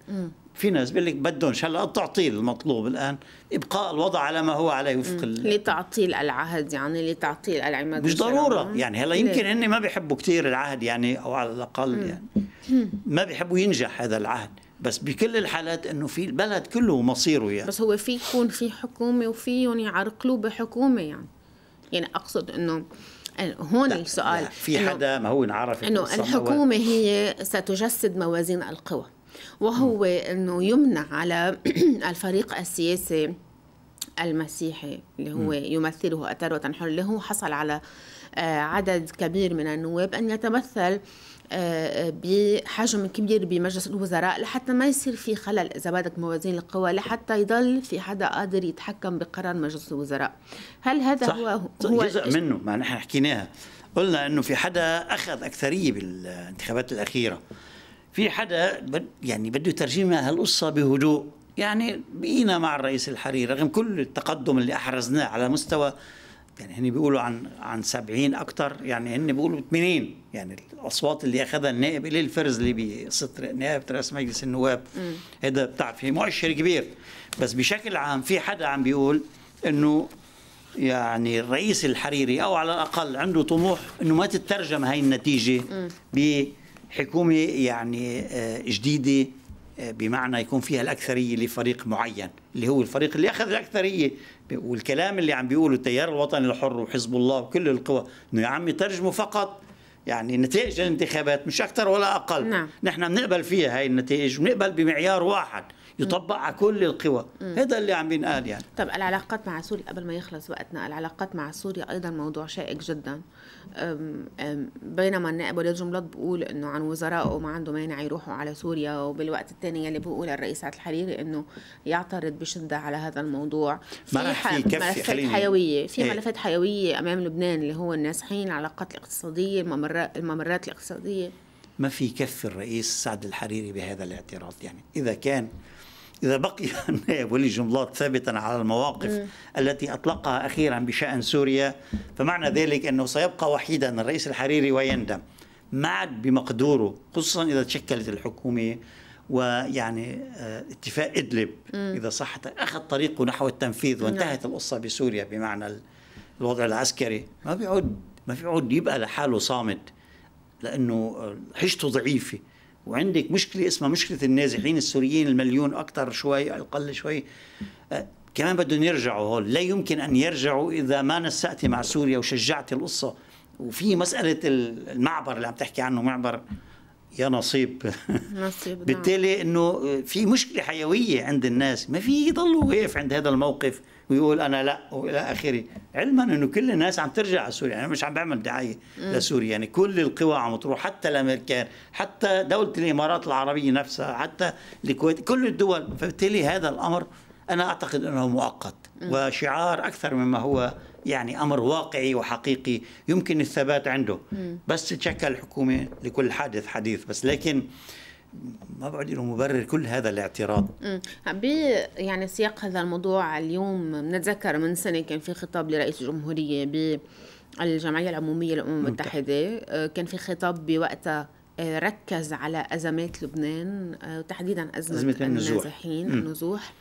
Speaker 2: في ناس بيقول لك بدهم هلا التعطيل المطلوب الان ابقاء الوضع على ما هو عليه وفق
Speaker 1: لتعطيل العهد يعني لتعطيل العماد مش ضروره يعني
Speaker 2: هلا يمكن هن ما بيحبوا كثير العهد يعني او على الاقل مم. يعني مم. ما بيحبوا ينجح هذا العهد بس بكل الحالات انه في البلد كله مصيره يعني بس
Speaker 1: هو في يكون في حكومه وفيهم يعرقلوه بحكومه يعني يعني اقصد انه هون لا السؤال لا
Speaker 2: في حدا ما هو انعرف انه الحكومه
Speaker 1: هي ستجسد موازين القوى وهو انه يمنع على الفريق السياسي المسيحي اللي هو يمثله أثار وتنحر اللي هو حصل على آه، عدد كبير من النواب أن يتمثل آه، بحجم كبير بمجلس الوزراء لحتى ما يصير في خلل إذا بدك موازين القوى لحتى يضل في حدا قادر يتحكم بقرار مجلس الوزراء هل هذا صح. هو هو جزء منه
Speaker 2: ما نحن حكيناها قلنا انه في حدا اخذ اكثريه بالانتخابات الاخيره في حدا بد يعني بده ترجمة هالقصة بهدوء يعني بقينا مع الرئيس الحريري رغم كل التقدم اللي أحرزناه على مستوى يعني هن بيقولوا عن عن 70 اكثر يعني هن بيقولوا 80 يعني الاصوات اللي اخذها النائب الي الفرز اللي بسطر نائب رئيس مجلس النواب هذا بتعرفي مؤشر كبير بس بشكل عام في حدا عم بيقول انه يعني الرئيس الحريري او على الاقل عنده طموح انه ما تترجم هاي النتيجه ب حكومة يعني آه، جديدة آه، بمعنى يكون فيها الأكثرية لفريق معين اللي هو الفريق اللي أخذ الأكثرية والكلام اللي عم بيقوله التيار الوطني الحر وحزب الله وكل القوى إنه يا عمي ترجموا فقط يعني نتائج الانتخابات مش أكثر ولا أقل نعم. نحن بنقبل فيها هاي النتائج بنقبل بمعيار واحد يطبق على كل القوى هذا اللي عم بينقال يعني
Speaker 1: طب العلاقات مع سوريا قبل ما يخلص وقتنا العلاقات مع سوريا أيضا موضوع شائك جدا بينما النائب وليد جملاط بيقول انه عن وزرائه ما عنده مانع يروحوا على سوريا وبالوقت الثاني يلي بيقول الرئيس عبد الحريري انه يعترض بشده على هذا الموضوع في ملفات حيويه في ايه. ملفات حيويه امام لبنان اللي هو النازحين العلاقات الاقتصاديه الممرات الممرات الاقتصاديه
Speaker 2: ما في كف الرئيس سعد الحريري بهذا الاعتراض يعني اذا كان إذا بقي النائب ولي جملات ثابتا على المواقف م. التي أطلقها أخيرا بشأن سوريا فمعنى ذلك أنه سيبقى وحيدا الرئيس الحريري ويندم ما عاد بمقدوره خصوصا إذا تشكلت الحكومة ويعني آه، اتفاق إدلب م. إذا صح أخذ طريقه نحو التنفيذ نعم. وانتهت القصة بسوريا بمعنى الوضع العسكري ما بيعود ما بيعود يبقى لحاله صامت لأنه آه، حشته ضعيفة وعندك مشكله اسمها مشكله النازحين السوريين المليون اكثر شوي اقل شوي أه، كمان بدهم يرجعوا هول لا يمكن ان يرجعوا اذا ما نسأتي مع سوريا وشجعت القصه وفي مساله المعبر اللي عم تحكي عنه معبر يا نصيب نصيب نعم. بالتالي انه في مشكله حيويه عند الناس ما في يضلوا واقف عند هذا الموقف ويقول انا لا والى اخره علما انه كل الناس عم ترجع على سوريا يعني انا مش عم بعمل دعايه لسوريا يعني كل القوى عم تروح حتى الامريكان حتى دوله الامارات العربيه نفسها حتى الكويت كل الدول فبالتالي هذا الامر انا اعتقد انه مؤقت وشعار اكثر مما هو يعني امر واقعي وحقيقي يمكن الثبات عنده بس تشكل الحكومه لكل حادث حديث بس لكن ما بعد له مبرر كل هذا الاعتراض
Speaker 1: ب يعني سياق هذا الموضوع اليوم نتذكر من سنه كان في خطاب لرئيس الجمهوريه بالجمعيه العمومية للأمم المتحدة آه، كان في خطاب بوقتها آه، ركز على أزمات لبنان آه، وتحديدا أزمة, أزمة النازحين النزوح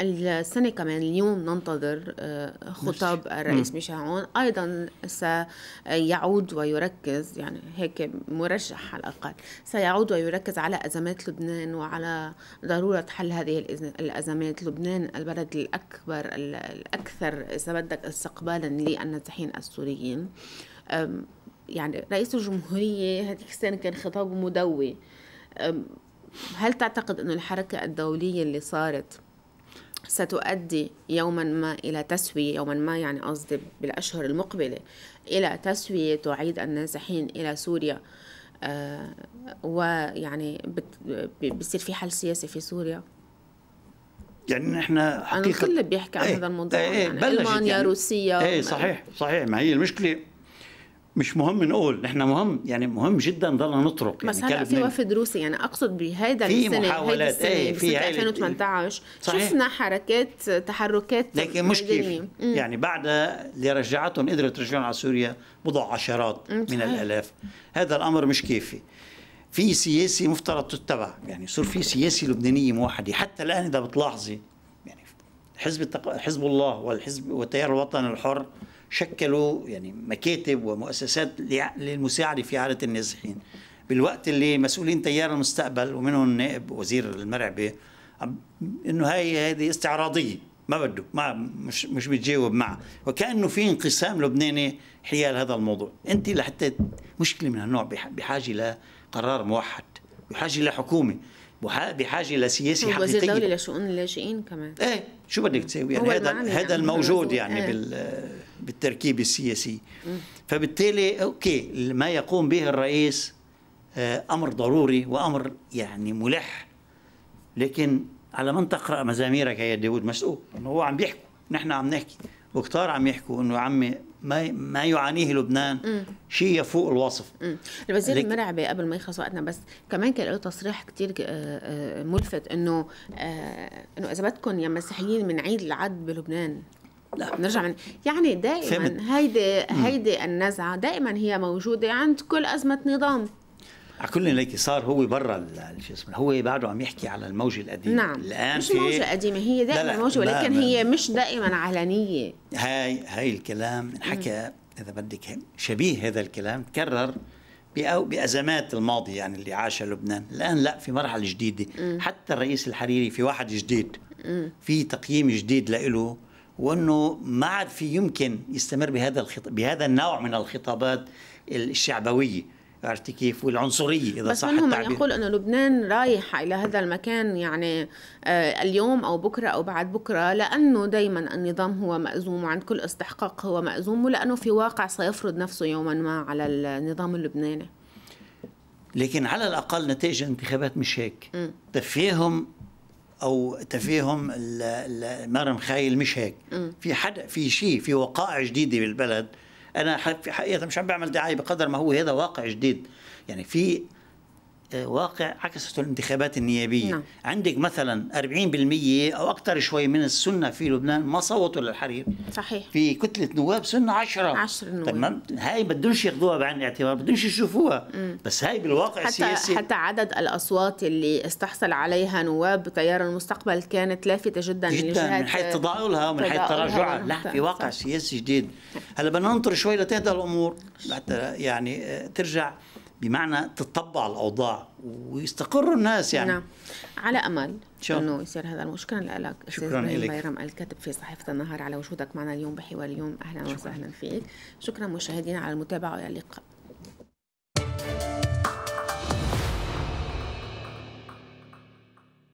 Speaker 1: السنة كمان اليوم ننتظر آه، خطاب الرئيس ميشا عون أيضا سيعود ويركز يعني هيك مرشح على الأقل سيعود ويركز على أزمات لبنان وعلى ضرورة حل هذه الأزمات لبنان البلد الأكبر الأكثر إذا بدك استقبالا للنازحين السوريين يعني رئيس الجمهورية هذيك السنة كان خطابه مدوي هل تعتقد أن الحركة الدولية اللي صارت ستؤدي يوما ما إلى تسوية يوما ما يعني قصدي بالأشهر المقبلة إلى تسوية تعيد النازحين إلى سوريا آه ويعني بصير في حل سياسي في سوريا
Speaker 2: يعني نحن
Speaker 1: حقيقه الكل بيحكي عن ايه هذا الموضوع ايه يعني المانيا يعني روسيا ايه صحيح
Speaker 2: صحيح ما هي المشكله مش مهم نقول نحن مهم يعني مهم جدا نضلنا نطرق يعني بس هلا في وفد
Speaker 1: روسي يعني اقصد بهيدا السنه محاولات السنه ايه يعني في 2018 إيه. صحيح. شفنا حركات تحركات لكن مش كيف يعني
Speaker 2: بعد اللي رجعتهم قدرت ترجعهم على سوريا بضع عشرات من الالاف هذا الامر مش كيفي في سياسي مفترض تتبع يعني يصير في سياسي لبنانيه موحده حتى الان اذا بتلاحظي يعني حزب التق... حزب الله والحزب والتيار الوطني الحر شكلوا يعني مكاتب ومؤسسات للمساعده في اعاده النازحين بالوقت اللي مسؤولين تيار المستقبل ومنهم نائب وزير المرعبه انه هاي هذه استعراضيه ما بده ما مش مش بتجاوب معها وكانه في انقسام لبناني حيال هذا الموضوع انت لحتى مشكله من هالنوع بحاجه لقرار موحد بحاجه لحكومه بحاجه لسياسه حقيقيه وزير دولي
Speaker 1: لشؤون اللاجئين كمان
Speaker 2: ايه شو بدك تساوي يعني هذا هذا يعني. الموجود يعني, يعني, يعني بال بالتركيب السياسي فبالتالي اوكي ما يقوم به الرئيس آه، امر ضروري وامر يعني ملح لكن على من تقرا مزاميرك يا داود مسؤول انه هو عم بيحكوا نحن عم نحكي وكتار عم يحكوا انه عمي ما ما يعانيه لبنان شيء يفوق الوصف
Speaker 1: الوزير لك... المرعبي قبل ما يخلص وقتنا بس كمان كان له تصريح كثير آه، آه، ملفت انه انه اذا بدكم يا مسيحيين بنعيد العد بلبنان لا بنرجع من يعني دائما هيدي هيدي النزعه دائما هي موجوده عند كل ازمه نظام
Speaker 2: على كل ليكي صار هو برا شو اسمه هو بعده عم يحكي على الموجه القديمه نعم الان مش موجه قديمه
Speaker 1: هي دائما موجه ولكن هي مش دائما علنيه
Speaker 2: هاي هاي الكلام انحكى اذا بدك شبيه هذا الكلام تكرر بأو بأزمات الماضي يعني اللي عاشها لبنان الآن لا في مرحلة جديدة م. حتى الرئيس الحريري في واحد جديد م. في تقييم جديد لإله وانه ما عاد في يمكن يستمر بهذا الخطاب بهذا النوع من الخطابات الشعبويه عرفتي كيف والعنصريه اذا بس صح منهم التعبير. من يقول انه
Speaker 1: لبنان رايح الى هذا المكان يعني آه اليوم او بكره او بعد بكره لانه دائما النظام هو مأزوم وعند كل استحقاق هو مأزوم ولانه في واقع سيفرض نفسه يوما ما على النظام اللبناني
Speaker 2: لكن على الاقل نتائج الانتخابات مش هيك تفاهم او تفيهم المرم خايل مش هيك في حد في شيء في وقائع جديده بالبلد انا حقيقه مش عم بعمل دعايه بقدر ما هو هذا واقع جديد يعني في واقع عكسته الانتخابات النيابية نعم. عندك مثلا 40% أو أكثر شوي من السنة في لبنان ما صوتوا للحرير صحيح في كتلة نواب سنة 10 10 نواب تمام طيب هاي بدونش ياخذوها بعين الاعتبار بدونش يشوفوها مم. بس هاي بالواقع حتى السياسي حتى
Speaker 1: عدد الأصوات اللي استحصل عليها نواب تيار المستقبل كانت لافتة جدا جدا من حيث
Speaker 2: تضاؤلها ومن حيث تراجعها لا في واقع صح. سياسي جديد هلا بدنا ننطر شوي لتهدى الأمور حتى يعني آه، ترجع بمعنى تتطبع الاوضاع ويستقر الناس يعني نعم
Speaker 1: على امل انه يصير هذا الموضوع شكرا لك شكرا لك بيرم الكاتب في صحيفه النهار على وجودك معنا اليوم بحوار اليوم اهلا وسهلا فيك شكرا مشاهدينا على المتابعه والى اللقاء